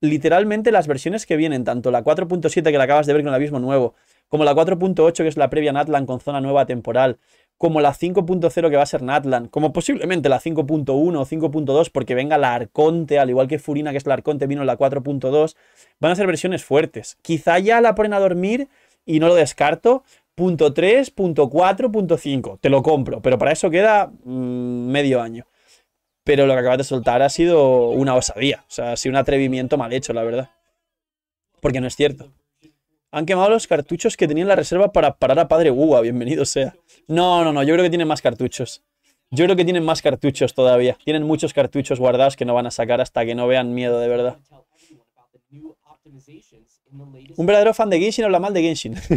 Literalmente las versiones que vienen, tanto la 4.7 que la acabas de ver con el abismo nuevo, como la 4.8 que es la previa Natlan con zona nueva temporal, como la 5.0 que va a ser Natlan, como posiblemente la 5.1 o 5.2 porque venga la Arconte, al igual que Furina que es la Arconte vino la 4.2, van a ser versiones fuertes. Quizá ya la ponen a dormir y no lo descarto, punto 3, 4, 5, te lo compro, pero para eso queda mm, medio año. Pero lo que acabas de soltar ha sido una osadía, o sea, ha sido un atrevimiento mal hecho, la verdad. Porque no es cierto. Han quemado los cartuchos que tenían la reserva para parar a Padre Wuwa. bienvenido sea. No, no, no, yo creo que tienen más cartuchos. Yo creo que tienen más cartuchos todavía. Tienen muchos cartuchos guardados que no van a sacar hasta que no vean miedo, de verdad. Un verdadero fan de Genshin habla mal de Genshin. ¡Es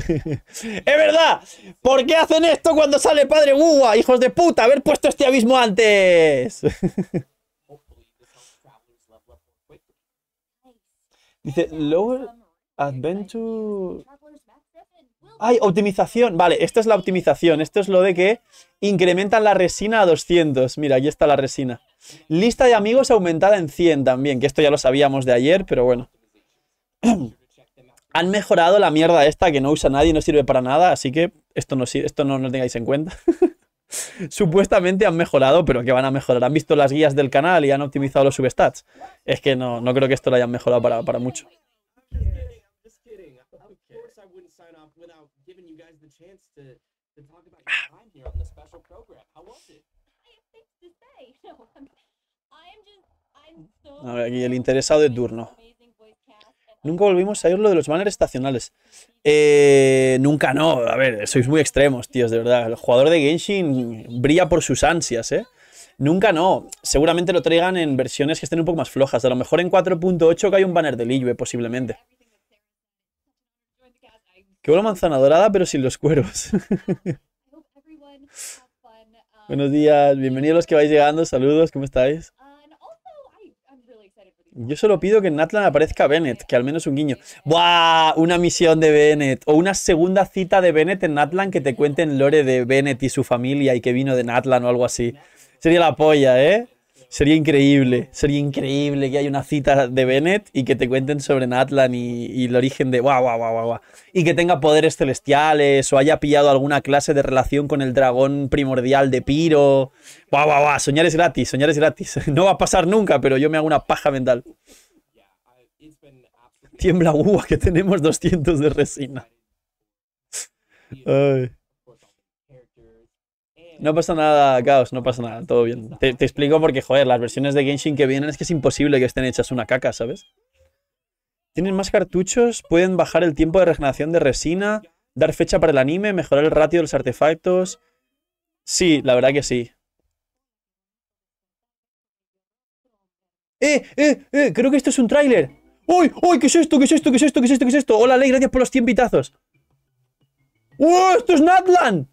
verdad! ¿Por qué hacen esto cuando sale Padre Wuwa? hijos de puta? ¡Haber puesto este abismo antes! Dice, Lower... Adventure... ¡Ay, optimización! Vale, esta es la optimización. Esto es lo de que incrementan la resina a 200. Mira, aquí está la resina. Lista de amigos aumentada en 100 también, que esto ya lo sabíamos de ayer, pero bueno. Han mejorado la mierda esta que no usa nadie, no sirve para nada, así que esto no, esto no, lo tengáis en cuenta. Supuestamente han mejorado, pero que van a mejorar. Han visto las guías del canal y han optimizado los substats. Es que no, no creo que esto lo hayan mejorado para, para mucho. A ver, aquí el interesado de turno. Nunca volvimos a oír lo de los banners estacionales. Eh, nunca no. A ver, sois muy extremos, tíos, de verdad. El jugador de Genshin brilla por sus ansias, ¿eh? Nunca no. Seguramente lo traigan en versiones que estén un poco más flojas. A lo mejor en 4.8 que hay un banner de Liyue, posiblemente. Que una manzana dorada, pero sin los cueros. Buenos días, bienvenidos los que vais llegando, saludos, ¿cómo estáis? Yo solo pido que en Natlan aparezca Bennett, que al menos un guiño. ¡Buah! Una misión de Bennett. O una segunda cita de Bennett en Natlan que te cuenten lore de Bennett y su familia y que vino de Natlan o algo así. Sería la polla, ¿eh? Sería increíble, sería increíble que haya una cita de Bennett y que te cuenten sobre Natlan y, el origen de guau, Y que tenga poderes celestiales o haya pillado alguna clase de relación con el dragón primordial de Piro. Guau, guau, guau, soñar es gratis, soñar es gratis. No va a pasar nunca, pero yo me hago una paja mental. Tiembla uva, que tenemos 200 de resina. Ay. No pasa nada, Caos, no pasa nada, todo bien. Te, explico porque, joder, las versiones de Genshin que vienen es que es imposible que estén hechas una caca, ¿sabes? Tienen más cartuchos, pueden bajar el tiempo de regeneración de resina, dar fecha para el anime, mejorar el ratio de los artefactos. Sí, la verdad que sí. ¡Eh, eh, eh! Creo que esto es un tráiler. ¡Uy, uy! ¿Qué es esto? ¿Qué es esto? ¿Qué es esto? ¿Qué es esto? ¿Qué es esto? Hola, Ley, gracias por los 100 pitazos. ¡Uh! ¡Esto es Natlan!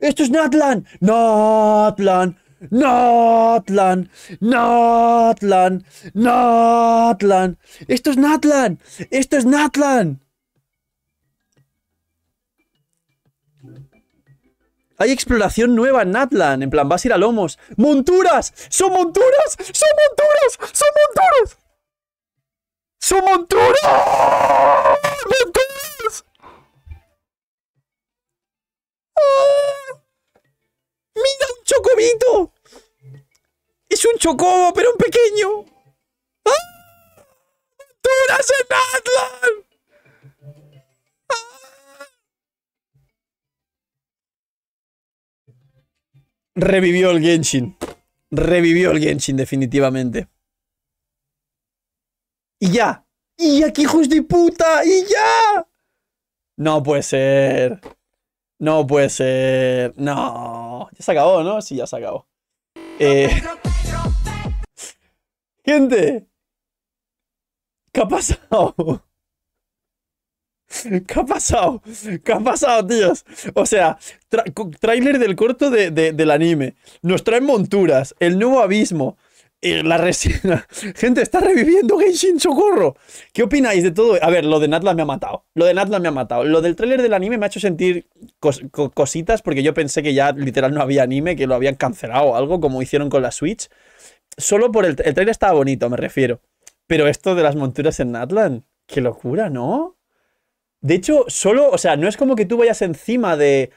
¡Esto es Natlan! ¡Natlan! Natlan, Natlan, Natlan. Esto es Natlan, esto es Natlan. Hay exploración nueva en Natlan. En plan, vas a ir a lomos. ¡Monturas! ¡Son monturas! ¡Son monturas! ¡Son monturas! ¡Son monturas! ¡Monturas! ¡Ah! ¡Mira un chocobito! Es un chocobo, pero un pequeño. ¡Tú ¡Ah! eres en Atlas! ¡Ah! revivió el Genshin. Revivió el Genshin, definitivamente. Y ya. Y aquí, hijos de puta. Y ya. No puede ser. No pues, No. Ya se acabó, ¿no? Sí, ya se acabó. Eh, gente. ¿Qué ha pasado? ¿Qué ha pasado? ¿Qué ha pasado, tíos? O sea, tráiler del corto del anime. Nos traen monturas. El nuevo abismo la resina. Gente, está reviviendo Genshin, socorro. ¿Qué opináis de todo? A ver, lo de Natlan me ha matado. Lo de Natla me ha matado. Lo del tráiler del anime me ha hecho sentir cositas porque yo pensé que ya literal no había anime, que lo habían cancelado o algo como hicieron con la Switch. Solo por el, el tráiler estaba bonito, me refiero. Pero esto de las monturas en Natlan, qué locura, ¿no? De hecho, solo, o sea, no es como que tú vayas encima de...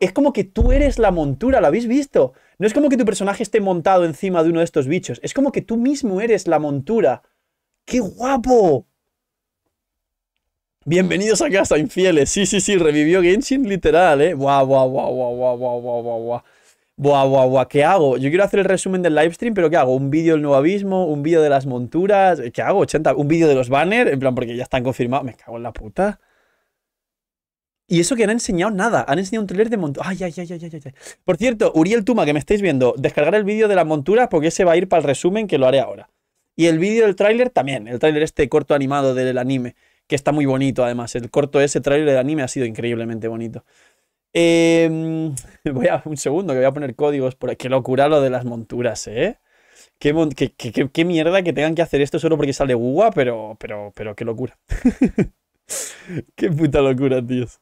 Es como que tú eres la montura, ¿lo habéis visto? No es como que tu personaje esté montado encima de uno de estos bichos, es como que tú mismo eres la montura. ¡Qué guapo! Bienvenidos a casa, infieles. Sí, sí, sí, revivió Genshin literal, ¿eh? Guau, guau, guau, guau, guau, guau, guau, guau, guau. Buah, buah, buah, ¿qué hago? Yo quiero hacer el resumen del livestream, pero ¿qué hago? ¿Un vídeo del nuevo abismo? ¿Un vídeo de las monturas? ¿Qué hago? ¿80? ¿Un vídeo de los banners? En plan, porque ya están confirmados. Me cago en la puta. Y eso que no han enseñado nada. Han enseñado un trailer de monturas. Ay, ay, ay, ay, ay, ay. Por cierto, Uriel Tuma, que me estáis viendo, descargar el vídeo de las monturas porque ese va a ir para el resumen que lo haré ahora. Y el vídeo del tráiler también. El tráiler este corto animado del anime, que está muy bonito además. El corto ese tráiler del anime ha sido increíblemente bonito. Em, voy a un segundo, que voy a poner códigos por Qué locura lo de las monturas, ¿eh? Qué, mierda que tengan que hacer esto solo porque sale Guga, pero, pero, pero qué locura. qué puta locura, tíos.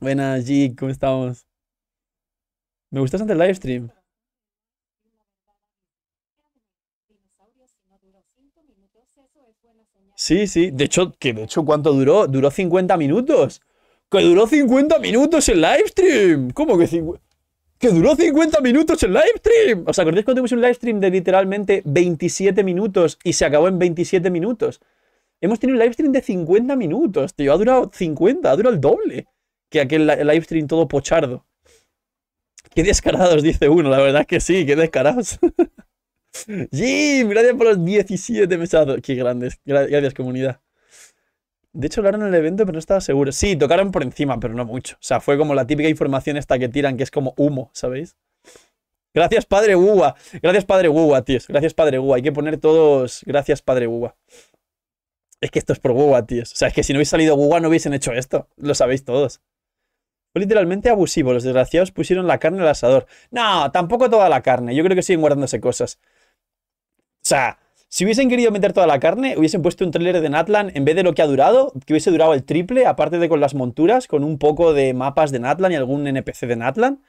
Buenas, G, ¿cómo estamos? Me gusta bastante el live stream. Sí, sí. De hecho, que de hecho, ¿cuánto duró? Duró 50 minutos. ¡Que duró 50 minutos el livestream! ¿Cómo que 50? ¡Que duró 50 minutos el livestream! ¿Os acordáis cuando tuvimos un livestream de literalmente 27 minutos y se acabó en 27 minutos? Hemos tenido un livestream de 50 minutos, tío. Ha durado 50, ha durado el doble que aquel live stream todo pochardo. Qué descarados, dice uno, la verdad que sí, qué descarados. Jim, gracias por los 17 mesados, Qué grandes, gracias comunidad. De hecho, hablaron en el evento, pero no estaba seguro. Sí, tocaron por encima, pero no mucho. O sea, fue como la típica información esta que tiran, que es como humo, ¿sabéis? Gracias, padre Uwa. Gracias, padre Uwa, tíos. Gracias, padre Uwa. Hay que poner todos. Gracias, padre Uwa. Es que esto es por Uwa, tíos. O sea, es que si no hubiese salido Uwa, no hubiesen hecho esto. Lo sabéis todos. Fue literalmente abusivo. Los desgraciados pusieron la carne al asador. No, tampoco toda la carne. Yo creo que siguen guardándose cosas. O sea, si hubiesen querido meter toda la carne, hubiesen puesto un tráiler de Natlan en vez de lo que ha durado, que hubiese durado el triple, aparte de con las monturas, con un poco de mapas de Natlan y algún NPC de Natlan,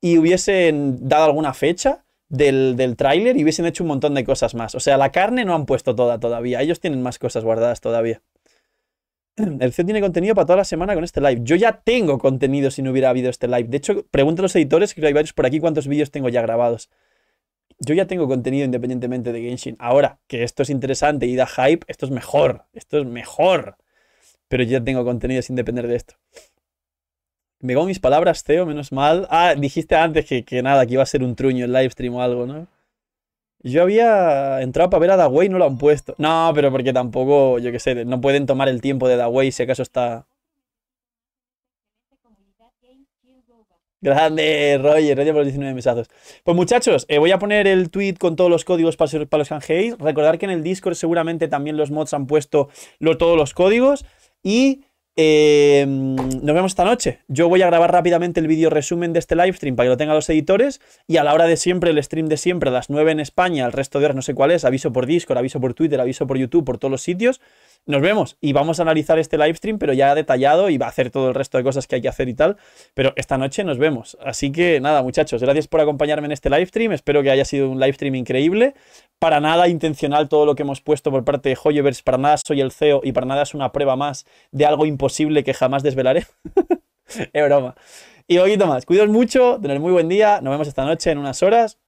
y hubiesen dado alguna fecha del, del tráiler y hubiesen hecho un montón de cosas más. O sea, la carne no han puesto toda todavía, ellos tienen más cosas guardadas todavía. El CEO tiene contenido para toda la semana con este live. Yo ya tengo contenido si no hubiera habido este live. De hecho, pregunto a los editores, creo que hay varios por aquí, cuántos vídeos tengo ya grabados. Yo ya tengo contenido independientemente de Genshin. Ahora, que esto es interesante y da hype, esto es mejor. Esto es mejor. Pero yo ya tengo contenido sin depender de esto. Me cago mis palabras, CEO, menos mal. Ah, dijiste antes que, que nada, que iba a ser un truño el livestream o algo, ¿no? Yo había entrado para ver a Daway y no lo han puesto. No, pero porque tampoco, yo qué sé, no pueden tomar el tiempo de Daway si acaso está... Grande, Roger, gracias por los 19 mesazos. Pues muchachos, eh, voy a poner el tweet con todos los códigos para, para los canjeéis. Recordar que en el Discord seguramente también los mods han puesto todos los códigos. Y eh, mm, nos vemos esta noche. Yo voy a grabar rápidamente el vídeo resumen de este live stream para que lo tengan los editores. Y a la hora de siempre, el stream de siempre, a las 9 en España, el resto de horas no sé cuál es, aviso por Discord, aviso por Twitter, aviso por YouTube, por todos los sitios nos vemos y vamos a analizar este live stream, pero ya detallado y va a hacer todo el resto de cosas que hay que hacer y tal. Pero esta noche nos vemos. Así que nada, muchachos, gracias por acompañarme en este live stream. Espero que haya sido un live stream increíble. Para nada intencional todo lo que hemos puesto por parte de Hoyoverse. para nada soy el CEO y para nada es una prueba más de algo imposible que jamás desvelaré. es broma. Y poquito más. Cuidaos mucho, tener muy buen día. Nos vemos esta noche en unas horas.